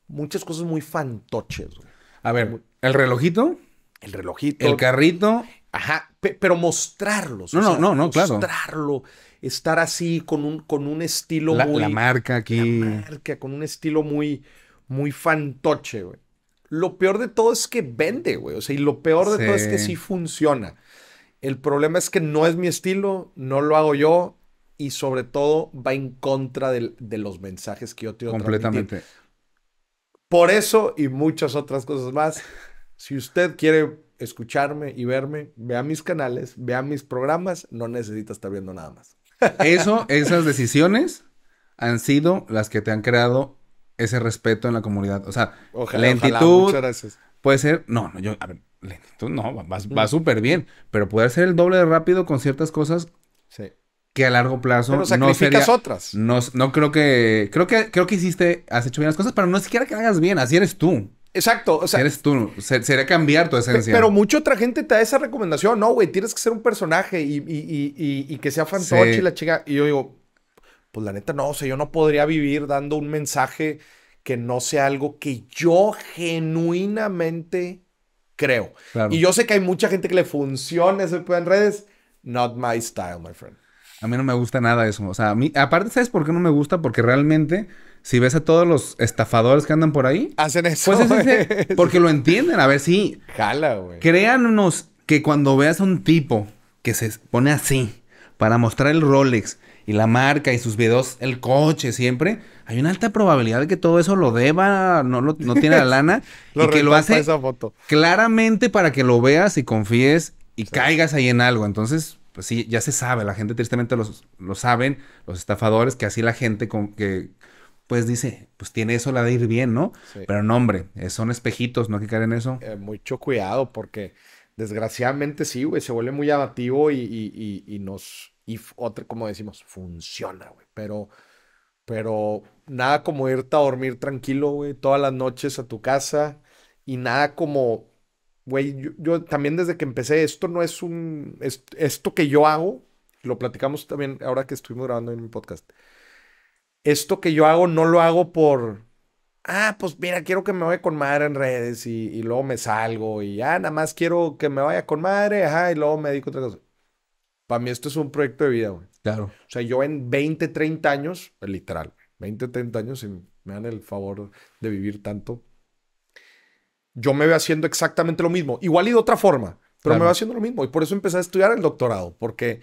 Muchas cosas muy fantoches. A ver, el relojito. El relojito. El carrito. Ajá, pero mostrarlos. No, no, no, no, claro. Mostrarlo, estar así con un, con un estilo muy. La marca aquí. La marca, con un estilo muy, muy fantoche, güey. Lo peor de todo es que vende, güey. O sea, y lo peor de todo es que sí funciona. El problema es que no es mi estilo, no lo hago yo y sobre todo va en contra de, los mensajes que yo te Completamente. Por eso y muchas otras cosas más, si usted quiere escucharme y verme, vea mis canales, vea mis programas, no necesita estar viendo nada más. Eso, esas decisiones han sido las que te han creado ese respeto en la comunidad. O sea, lentitud. muchas gracias. Puede ser, no, no, yo, a ver, lentitud no, va, va súper bien, pero puede ser el doble de rápido con ciertas cosas. Sí. Que a largo plazo no sacrificas otras. No, no creo que, creo que, creo que hiciste, has hecho bien las cosas, pero no siquiera que hagas bien, así eres tú. Exacto, o sea, eres tú, sería cambiar tu esencia. Pero mucha otra gente te da esa recomendación, no, güey, tienes que ser un personaje y, que sea fantoche y la chica. Y yo digo, pues la neta no, o sea, yo no podría vivir dando un mensaje que no sea algo que yo genuinamente creo. Y yo sé que hay mucha gente que le funciona ese en redes. Not my style, my friend. A mí no me gusta nada eso. O sea, a mí, aparte, ¿sabes por qué no me gusta? Porque realmente, si ves a todos los estafadores que andan por ahí, hacen eso. Pues es porque lo entienden. A ver si. Jala, güey. Créanos que cuando veas a un tipo que se pone así para mostrar el Rolex y la marca y sus videos, el coche siempre, hay una alta probabilidad de que todo eso lo deba, no, no tiene la lana, lo y que lo hace claramente para que lo veas y confíes y caigas ahí en algo. Entonces, pues sí, ya se sabe, la gente tristemente lo saben, los estafadores, que así la gente con, que pues dice, pues tiene eso la de ir bien, ¿no? Pero no, hombre, eh, son espejitos, no que caer en eso. Eh, mucho cuidado porque desgraciadamente sí, güey, se vuelve muy abativo y nos y otra, como decimos, funciona, güey. Pero, pero nada como irte a dormir tranquilo, güey, todas las noches a tu casa. Y nada como, güey, yo, también desde que empecé, esto no es un, esto que yo hago, lo platicamos también ahora que estuvimos grabando en mi podcast. Esto que yo hago no lo hago por, ah, pues mira, quiero que me vaya con madre en redes y, luego me salgo y, ah, nada más quiero que me vaya con madre, ajá, y luego me dedico a otra cosa. Para mí esto es un proyecto de vida, güey. Claro. O sea, yo en 20, 30 años, eh, literal, 20, 30 años, si me dan el favor de vivir tanto, yo me veo haciendo exactamente lo mismo, igual y de otra forma, pero me veo haciendo lo mismo. Y por eso empecé a estudiar el doctorado, porque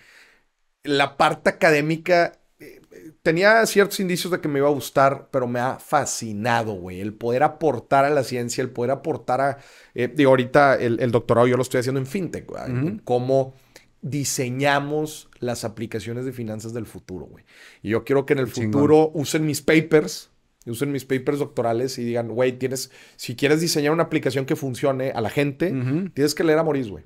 la parte académica eh, eh, tenía ciertos indicios de que me iba a gustar, pero me ha fascinado, güey. El poder aportar a la ciencia, el poder aportar a. ahorita el, doctorado yo lo estoy haciendo en fintech, güey. Cómo diseñamos las aplicaciones de finanzas del futuro, güey. Y yo quiero que en el futuro usen mis papers, usen mis papers doctorales y digan, güey, tienes, si quieres diseñar una aplicación que funcione a la gente, tienes que leer a Moris, güey.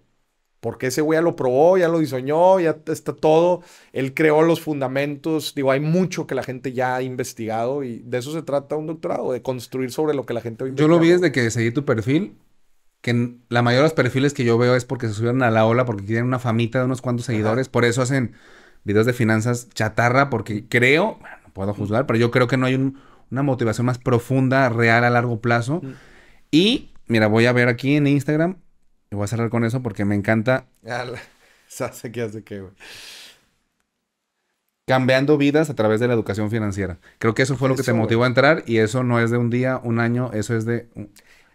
Porque ese güey ya lo probó, ya lo diseñó, ya está todo. Él creó los fundamentos. Digo, hay mucho que la gente ya ha investigado y de eso se trata un doctorado, de construir sobre lo que la gente Yo lo vi desde que seguí tu perfil que la mayoría de los perfiles que yo veo es porque se subieron a la ola, porque tienen una famita de unos cuantos seguidores, por eso hacen videos de finanzas chatarra, porque creo, bueno, no puedo juzgar, pero yo creo que no hay una motivación más profunda, real a largo plazo. Y mira, voy a ver aquí en Instagram, y voy a cerrar con eso porque me encanta. hace que hace qué, güey. Cambiando vidas a través de la educación financiera. Creo que eso fue lo que te motivó a entrar y eso no es de un día, un año, eso es de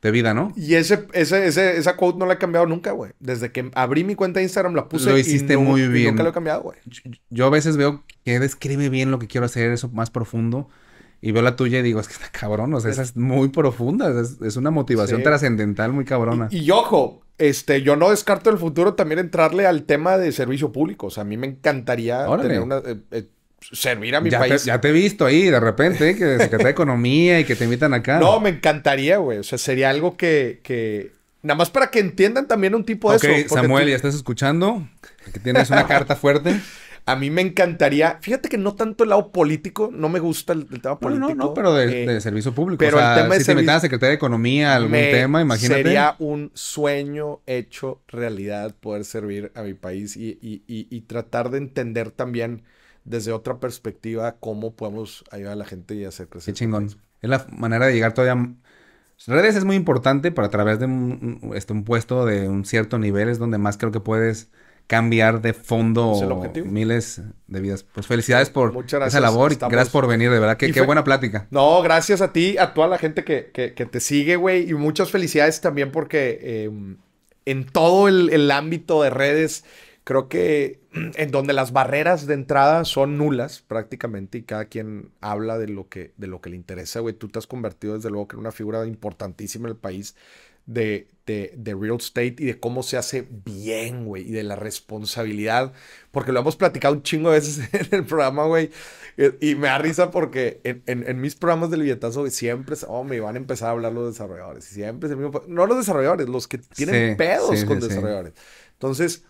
de vida, ¿no? Y ese, ese, esa quote no la he cambiado nunca, güey. Desde que abrí mi cuenta de Instagram la puse. Lo hiciste muy bien. nunca lo he cambiado, güey. Yo, a veces veo que describe bien lo que quiero hacer, eso más profundo. Y veo la tuya y digo, es que está cabrón, o sea, esa es muy profunda, es, una motivación trascendental muy cabrona. Y, ojo, este, yo no descarto el futuro también entrarle al tema de servicio público, o sea, a mí me encantaría tener una... Eh, eh, servir a mi país. ya te he visto ahí de repente, ¿eh? que secretario de Economía y que te invitan acá. No, me encantaría, güey. O sea, sería algo que, Nada más para que entiendan también un tipo de eso. Samuel, ¿ya estás escuchando? Que tienes una carta fuerte. A mí me encantaría, fíjate que no tanto el lado político, no me gusta el, tema político. No, no, pero eh, de, servicio público. Pero o el tema de si de Economía, algún tema, imagínate. Sería un sueño hecho realidad poder servir a mi país y, y tratar de entender también desde otra perspectiva cómo podemos ayudar a la gente y hacer crecer. Qué chingón. Es la manera de llegar todavía... Redes es muy importante, para a través de este, un, puesto de un cierto nivel es donde más creo que puedes cambiar de fondo miles de vidas. Pues felicidades por esa labor y gracias por venir, de verdad. Qué, qué, buena plática. No, gracias a ti, a toda la gente que, te sigue, güey. Y muchas felicidades también porque em, en todo el, ámbito de redes, creo que en donde las barreras de entrada son nulas prácticamente y cada quien habla de lo que, de lo que le interesa, güey. Tú te has convertido desde luego que en una figura importantísima en el país de, de, real estate y de cómo se hace bien, güey, y de la responsabilidad, porque lo hemos platicado un chingo de veces en el programa, güey, y, me da risa porque en, mis programas del billetazo siempre, oh, me van a empezar a hablar los desarrolladores, siempre es mismo, no los desarrolladores, los que tienen pedos con desarrolladores. Entonces,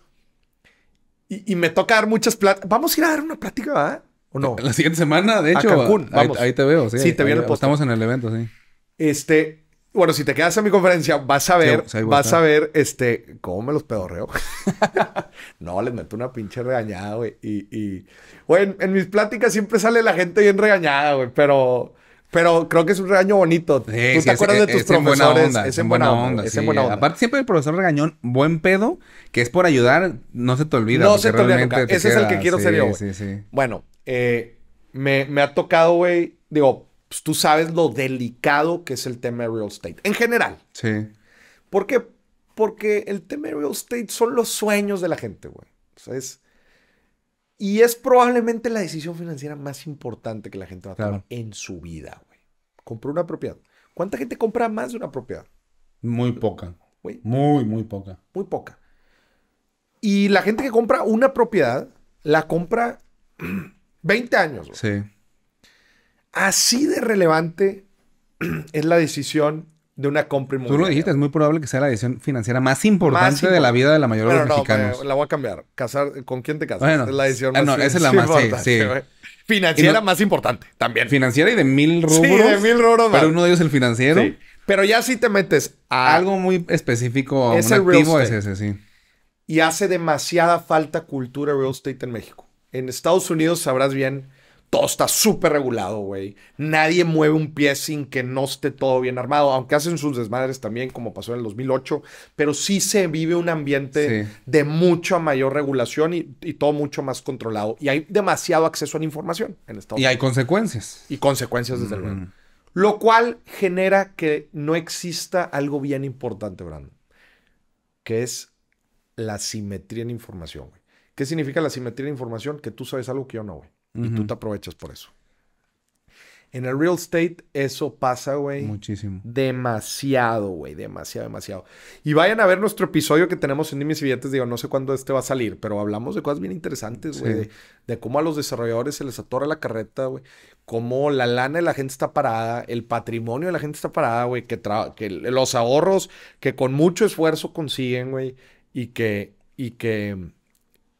y, me toca dar muchas pláticas. Vamos a ir a dar una plática, ¿verdad? ¿O no? La siguiente semana, de hecho. A Cancún, Ahí, te veo, sí. Sí, te veo viene el Estamos en el evento, sí. Este, bueno, si te quedas en mi conferencia, vas a ver, pues, vas a ver, este, cómo me los pedorreo. no, les meto una pinche regañada, güey. Y, y, güey, en, en, mis pláticas siempre sale la gente bien regañada, güey, pero pero creo que es un regaño bonito. Sí, ¿Tú te acuerdas de tus es profesores? En buena onda, es en buena onda. es en buena onda. Aparte, siempre el profesor regañón, buen pedo, que es por ayudar, no se te olvida. No se te olvida nunca. Ese es el que quiero ser yo. Sí, Bueno, eh, me, me, ha tocado, güey. Digo, pues, tú sabes lo delicado que es el tema de real estate. En general. Sí. ¿Por qué? Porque el tema de real estate son los sueños de la gente, güey. O es y es probablemente la decisión financiera más importante que la gente va a tomar en su vida, güey. Compró una propiedad. ¿Cuánta gente compra más de una propiedad? Muy poca. Muy, muy poca. Muy poca. Y la gente que compra una propiedad, la compra 20 años. Sí. Así de relevante es la decisión de una compra Tú lo dijiste, es muy probable que sea la decisión financiera más importante de la vida de la mayoría de los mexicanos. la voy a cambiar. Casar, ¿Con quién te casas? es la decisión ah, más importante. Financiera más importante también. Financiera y de mil rubros. Sí, de mil rubros. Pero uno de ellos el financiero. Pero ya si te metes a... Algo muy específico, es un el es ese, sí. Y hace demasiada falta cultura real estate en México. En Estados Unidos sabrás bien todo está súper regulado, güey. Nadie mueve un pie sin que no esté todo bien armado, aunque hacen sus desmadres también, como pasó en el 2008, pero sí se vive un ambiente de mucha mayor regulación y, todo mucho más controlado. Y hay demasiado acceso a la información en Estados Unidos. Y hay consecuencias. Y consecuencias, desde luego. Lo cual genera que no exista algo bien importante, Brandon, que es la simetría en información, güey. ¿Qué significa la simetría en información? Que tú sabes algo que yo no, güey y tú te aprovechas por eso. En el real estate eso pasa, güey. Muchísimo. Demasiado, güey. Demasiado, demasiado. Y vayan a ver nuestro episodio que tenemos en Dime y Digo, no sé cuándo este va a salir, pero hablamos de cosas bien interesantes, güey. De, cómo a los desarrolladores se les atora la carreta, güey. Cómo la lana de la gente está parada, el patrimonio de la gente está parada, güey. Que, que los ahorros que con mucho esfuerzo consiguen, güey. Y que, y que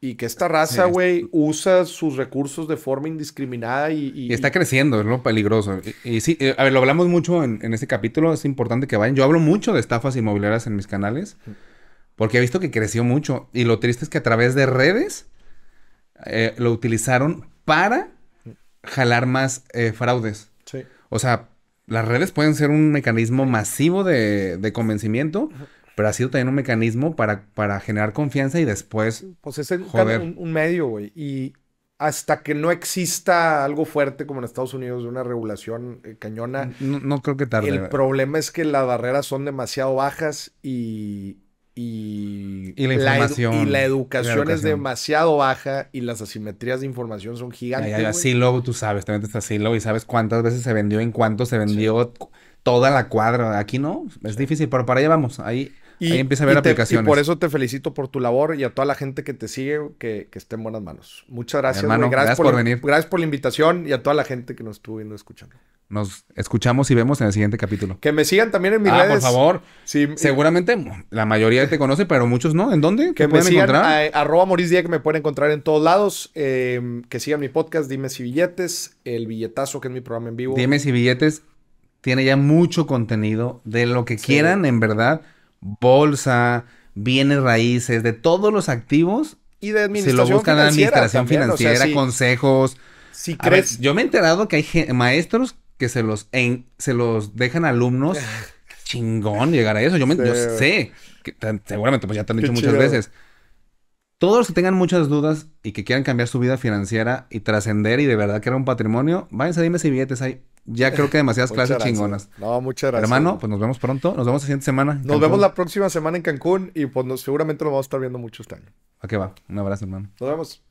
y que esta raza, güey, usa sus recursos de forma indiscriminada y... y, está creciendo, es lo peligroso. Y, sí, eh, a ver, lo hablamos mucho en, este capítulo, es importante que vayan. Yo hablo mucho de estafas inmobiliarias en mis canales, porque he visto que creció mucho. Y lo triste es que a través de redes eh, lo utilizaron para jalar más eh, fraudes. Sí. O sea, las redes pueden ser un mecanismo masivo de, convencimiento pero ha sido también un mecanismo para, para generar confianza y después. Pues es el, Un, medio, güey. Y hasta que no exista algo fuerte como en Estados Unidos de una regulación eh, cañona. No, creo que tarde. El problema es que las barreras son demasiado bajas y. Y, la información. y la educación, es demasiado baja y las asimetrías de información son gigantes. así ya, tú sabes, también está Silo y sabes cuántas veces se vendió, en cuánto se vendió toda la cuadra. Aquí no, es difícil, pero para allá vamos. Ahí, empieza a ver aplicaciones. por eso te felicito por tu labor y a toda la gente que te sigue, que, que esté en buenas manos. Muchas gracias, hermano. Gracias, por, venir. Gracias por la invitación y a toda la gente que nos estuvo viendo escuchando. Nos escuchamos y vemos en el siguiente capítulo. Que me sigan también en mis ah, por favor. Sí, Seguramente la mayoría te conoce, pero muchos no. ¿En dónde? Que me encontrar? Eh, arroba que me pueden encontrar en todos lados. Eh, que sigan mi podcast, Dime si billetes, El billetazo, que es mi programa en vivo. Dime si billetes tiene ya mucho contenido de lo que quieran, en verdad. Bolsa, bienes raíces, de todos los activos. Y de administración Si lo buscan administración financiera, consejos. Si crees... yo me he enterado que hay maestros que se los, se los dejan alumnos. chingón llegar a eso. Yo, sé. seguramente, pues ya te han dicho muchas veces. Todos los que tengan muchas dudas y que quieran cambiar su vida financiera y trascender y de verdad crear un patrimonio, váyanse a Dime si Billetes. ahí ya creo que demasiadas clases chingonas. No, muchas gracias. Hermano, pues nos vemos pronto. Nos vemos la siguiente semana. Nos vemos la próxima semana en Cancún y pues seguramente lo vamos a estar viendo mucho este año. ¿A qué va? Un abrazo, hermano. Nos vemos.